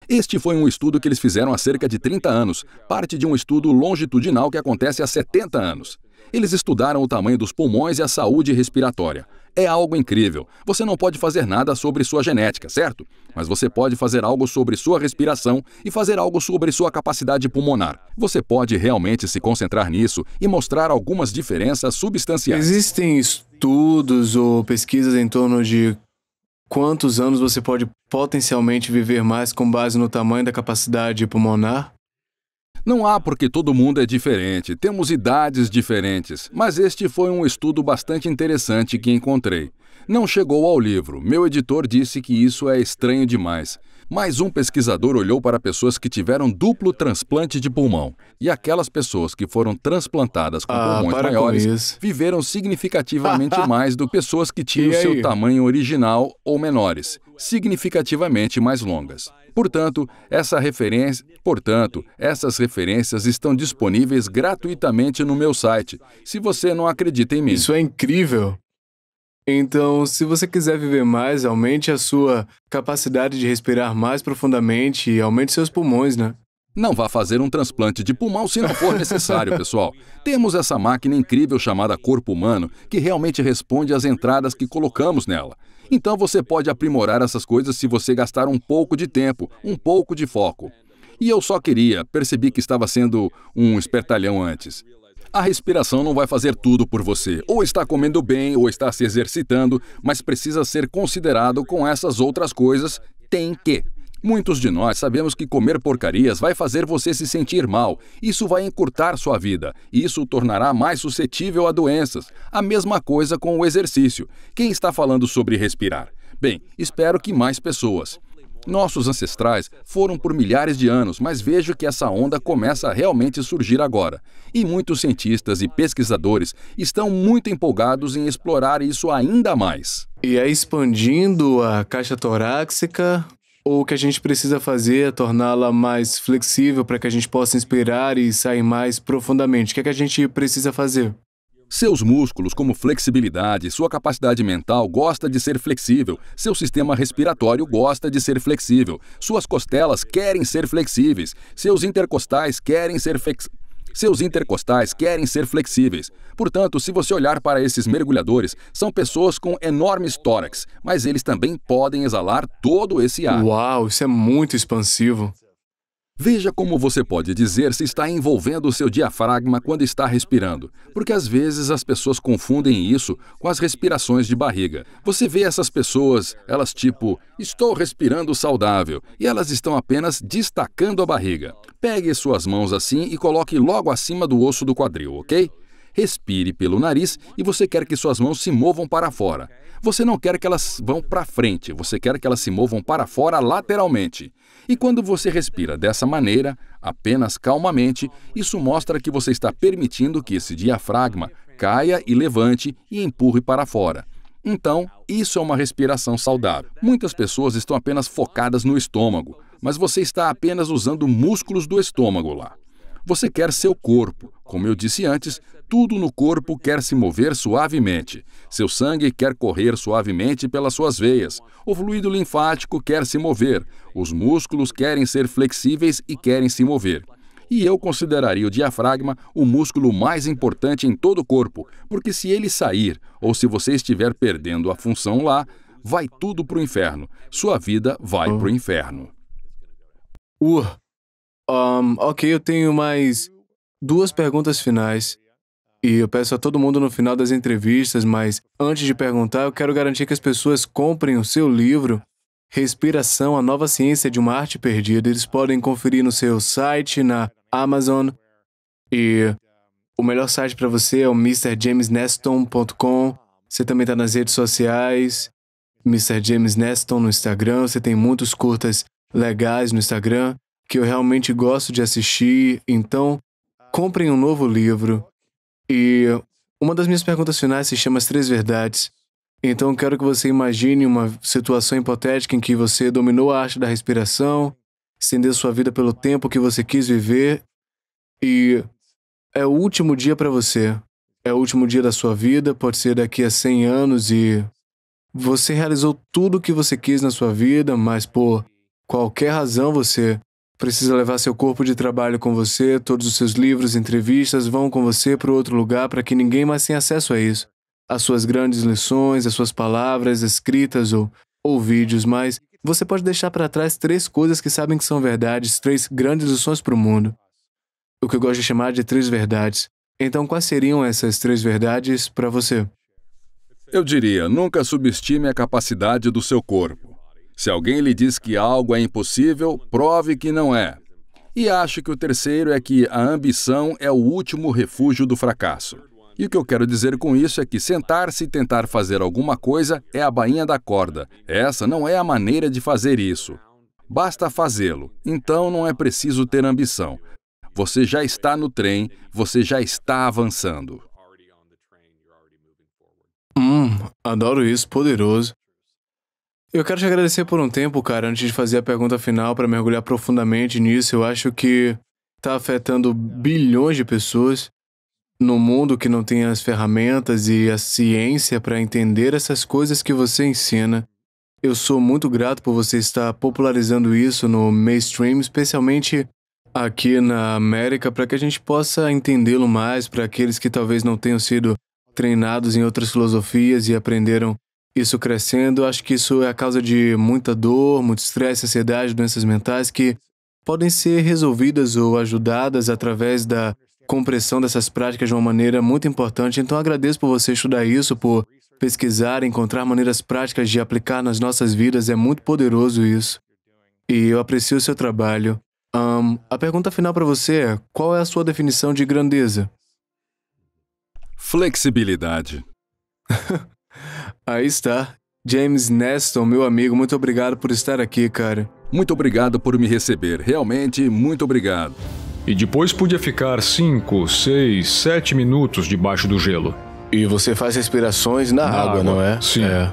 Speaker 1: Este foi um estudo que eles fizeram há cerca de 30 anos, parte de um estudo longitudinal que acontece há 70 anos. Eles estudaram o tamanho dos pulmões e a saúde respiratória. É algo incrível. Você não pode fazer nada sobre sua genética, certo? Mas você pode fazer algo sobre sua respiração e fazer algo sobre sua capacidade pulmonar. Você pode realmente se concentrar nisso e mostrar algumas diferenças substanciais.
Speaker 2: Existem estudos ou pesquisas em torno de quantos anos você pode potencialmente viver mais com base no tamanho da capacidade pulmonar?
Speaker 1: Não há porque todo mundo é diferente, temos idades diferentes, mas este foi um estudo bastante interessante que encontrei. Não chegou ao livro, meu editor disse que isso é estranho demais. Mais um pesquisador olhou para pessoas que tiveram duplo transplante de pulmão e aquelas pessoas que foram transplantadas com ah, pulmões maiores viveram significativamente *laughs* mais do que pessoas que tinham seu tamanho original ou menores, significativamente mais longas. Portanto, essa referência, portanto, essas referências estão disponíveis gratuitamente no meu site, se você não acredita em mim. Isso é incrível. Então, se você quiser viver mais, aumente a sua capacidade de respirar mais profundamente e aumente seus pulmões, né? Não vá fazer um transplante de pulmão se não for necessário, pessoal. *laughs* Temos essa máquina incrível chamada corpo humano que realmente responde às entradas que colocamos nela. Então você pode aprimorar essas coisas se você gastar um pouco de tempo, um pouco de foco. E eu só queria, percebi que estava sendo um espertalhão antes. A respiração não vai fazer tudo por você. Ou está comendo bem, ou está se exercitando, mas precisa ser considerado com essas outras coisas. Tem que. Muitos de nós sabemos que comer porcarias vai fazer você se sentir mal. Isso vai encurtar sua vida. isso o tornará mais suscetível a doenças. A mesma coisa com o exercício. Quem está falando sobre respirar? Bem, espero que mais pessoas. Nossos ancestrais foram por milhares de anos, mas vejo que essa onda começa a realmente surgir agora. E muitos cientistas e pesquisadores estão muito empolgados em explorar isso ainda mais. E é expandindo a caixa
Speaker 2: torácica ou o que a gente precisa fazer é torná-la mais flexível para que a gente
Speaker 1: possa inspirar e sair mais profundamente? O que, é que a gente precisa fazer? Seus músculos, como flexibilidade, sua capacidade mental gosta de ser flexível, seu sistema respiratório gosta de ser flexível, suas costelas querem ser flexíveis, seus intercostais querem ser flex... Seus intercostais querem ser flexíveis. Portanto, se você olhar para esses mergulhadores, são pessoas com enormes tórax, mas eles também podem exalar todo esse ar. Uau, isso é muito expansivo. Veja como você pode dizer se está envolvendo o seu diafragma quando está respirando, porque às vezes as pessoas confundem isso com as respirações de barriga. Você vê essas pessoas, elas tipo, estou respirando saudável, e elas estão apenas destacando a barriga. Pegue suas mãos assim e coloque logo acima do osso do quadril, ok? Respire pelo nariz e você quer que suas mãos se movam para fora. Você não quer que elas vão para frente, você quer que elas se movam para fora lateralmente. E quando você respira dessa maneira, apenas calmamente, isso mostra que você está permitindo que esse diafragma caia e levante e empurre para fora. Então, isso é uma respiração saudável. Muitas pessoas estão apenas focadas no estômago, mas você está apenas usando músculos do estômago lá. Você quer seu corpo. Como eu disse antes, tudo no corpo quer se mover suavemente. Seu sangue quer correr suavemente pelas suas veias. O fluido linfático quer se mover. Os músculos querem ser flexíveis e querem se mover. E eu consideraria o diafragma o músculo mais importante em todo o corpo, porque se ele sair, ou se você estiver perdendo a função lá, vai tudo para o inferno. Sua vida vai para o inferno. Uh. Um, ok,
Speaker 2: eu tenho mais duas perguntas finais. E eu peço a todo mundo no final das entrevistas, mas antes de perguntar, eu quero garantir que as pessoas comprem o seu livro, Respiração, a nova ciência de uma arte perdida. Eles podem conferir no seu site, na Amazon. E o melhor site para você é o mrjamesneston.com. Você também está nas redes sociais. Mr. James Neston no Instagram. Você tem muitos curtas legais no Instagram que eu realmente gosto de assistir, então comprem um novo livro. E uma das minhas perguntas finais se chama As Três Verdades. Então quero que você imagine uma situação hipotética em que você dominou a arte da respiração, estendeu sua vida pelo tempo que você quis viver e é o último dia para você. É o último dia da sua vida, pode ser daqui a 100 anos e você realizou tudo o que você quis na sua vida, mas por qualquer razão você precisa levar seu corpo de trabalho com você, todos os seus livros, entrevistas vão com você para outro lugar para que ninguém mais tenha acesso a isso. As suas grandes lições, as suas palavras escritas ou, ou vídeos, mas você pode deixar para trás três coisas que sabem que são verdades, três grandes lições para o mundo. O que eu gosto de chamar de três verdades. Então, quais seriam essas três verdades para
Speaker 1: você? Eu diria: nunca subestime a capacidade do seu corpo. Se alguém lhe diz que algo é impossível, prove que não é. E acho que o terceiro é que a ambição é o último refúgio do fracasso. E o que eu quero dizer com isso é que sentar-se e tentar fazer alguma coisa é a bainha da corda. Essa não é a maneira de fazer isso. Basta fazê-lo, então não é preciso ter ambição. Você já está no trem, você já está avançando. Hum, adoro isso, poderoso.
Speaker 2: Eu quero te agradecer por um tempo, cara, antes de fazer a pergunta final para mergulhar profundamente nisso. Eu acho que tá afetando bilhões de pessoas no mundo que não tem as ferramentas e a ciência para entender essas coisas que você ensina. Eu sou muito grato por você estar popularizando isso no mainstream, especialmente aqui na América, para que a gente possa entendê-lo mais para aqueles que talvez não tenham sido treinados em outras filosofias e aprenderam isso crescendo. Acho que isso é a causa de muita dor, muito estresse, ansiedade, doenças mentais que podem ser resolvidas ou ajudadas através da compressão dessas práticas de uma maneira muito importante. Então agradeço por você estudar isso, por pesquisar, encontrar maneiras práticas de aplicar nas nossas vidas. É muito poderoso isso. E eu aprecio o seu trabalho. Um, a pergunta final para você é: qual é a sua definição de grandeza?
Speaker 1: Flexibilidade.
Speaker 2: *laughs* Aí está. James Neston, meu amigo, muito obrigado
Speaker 1: por estar aqui, cara. Muito obrigado por me receber, realmente, muito obrigado. E depois podia ficar 5, 6, 7 minutos debaixo do gelo. E você
Speaker 2: faz respirações na, na água, água, não é? Sim. É.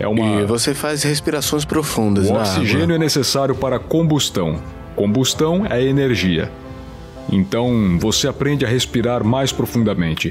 Speaker 2: é uma... E você faz respirações profundas
Speaker 1: o na oxigênio é necessário para combustão. Combustão é energia. Então, você aprende a respirar mais profundamente.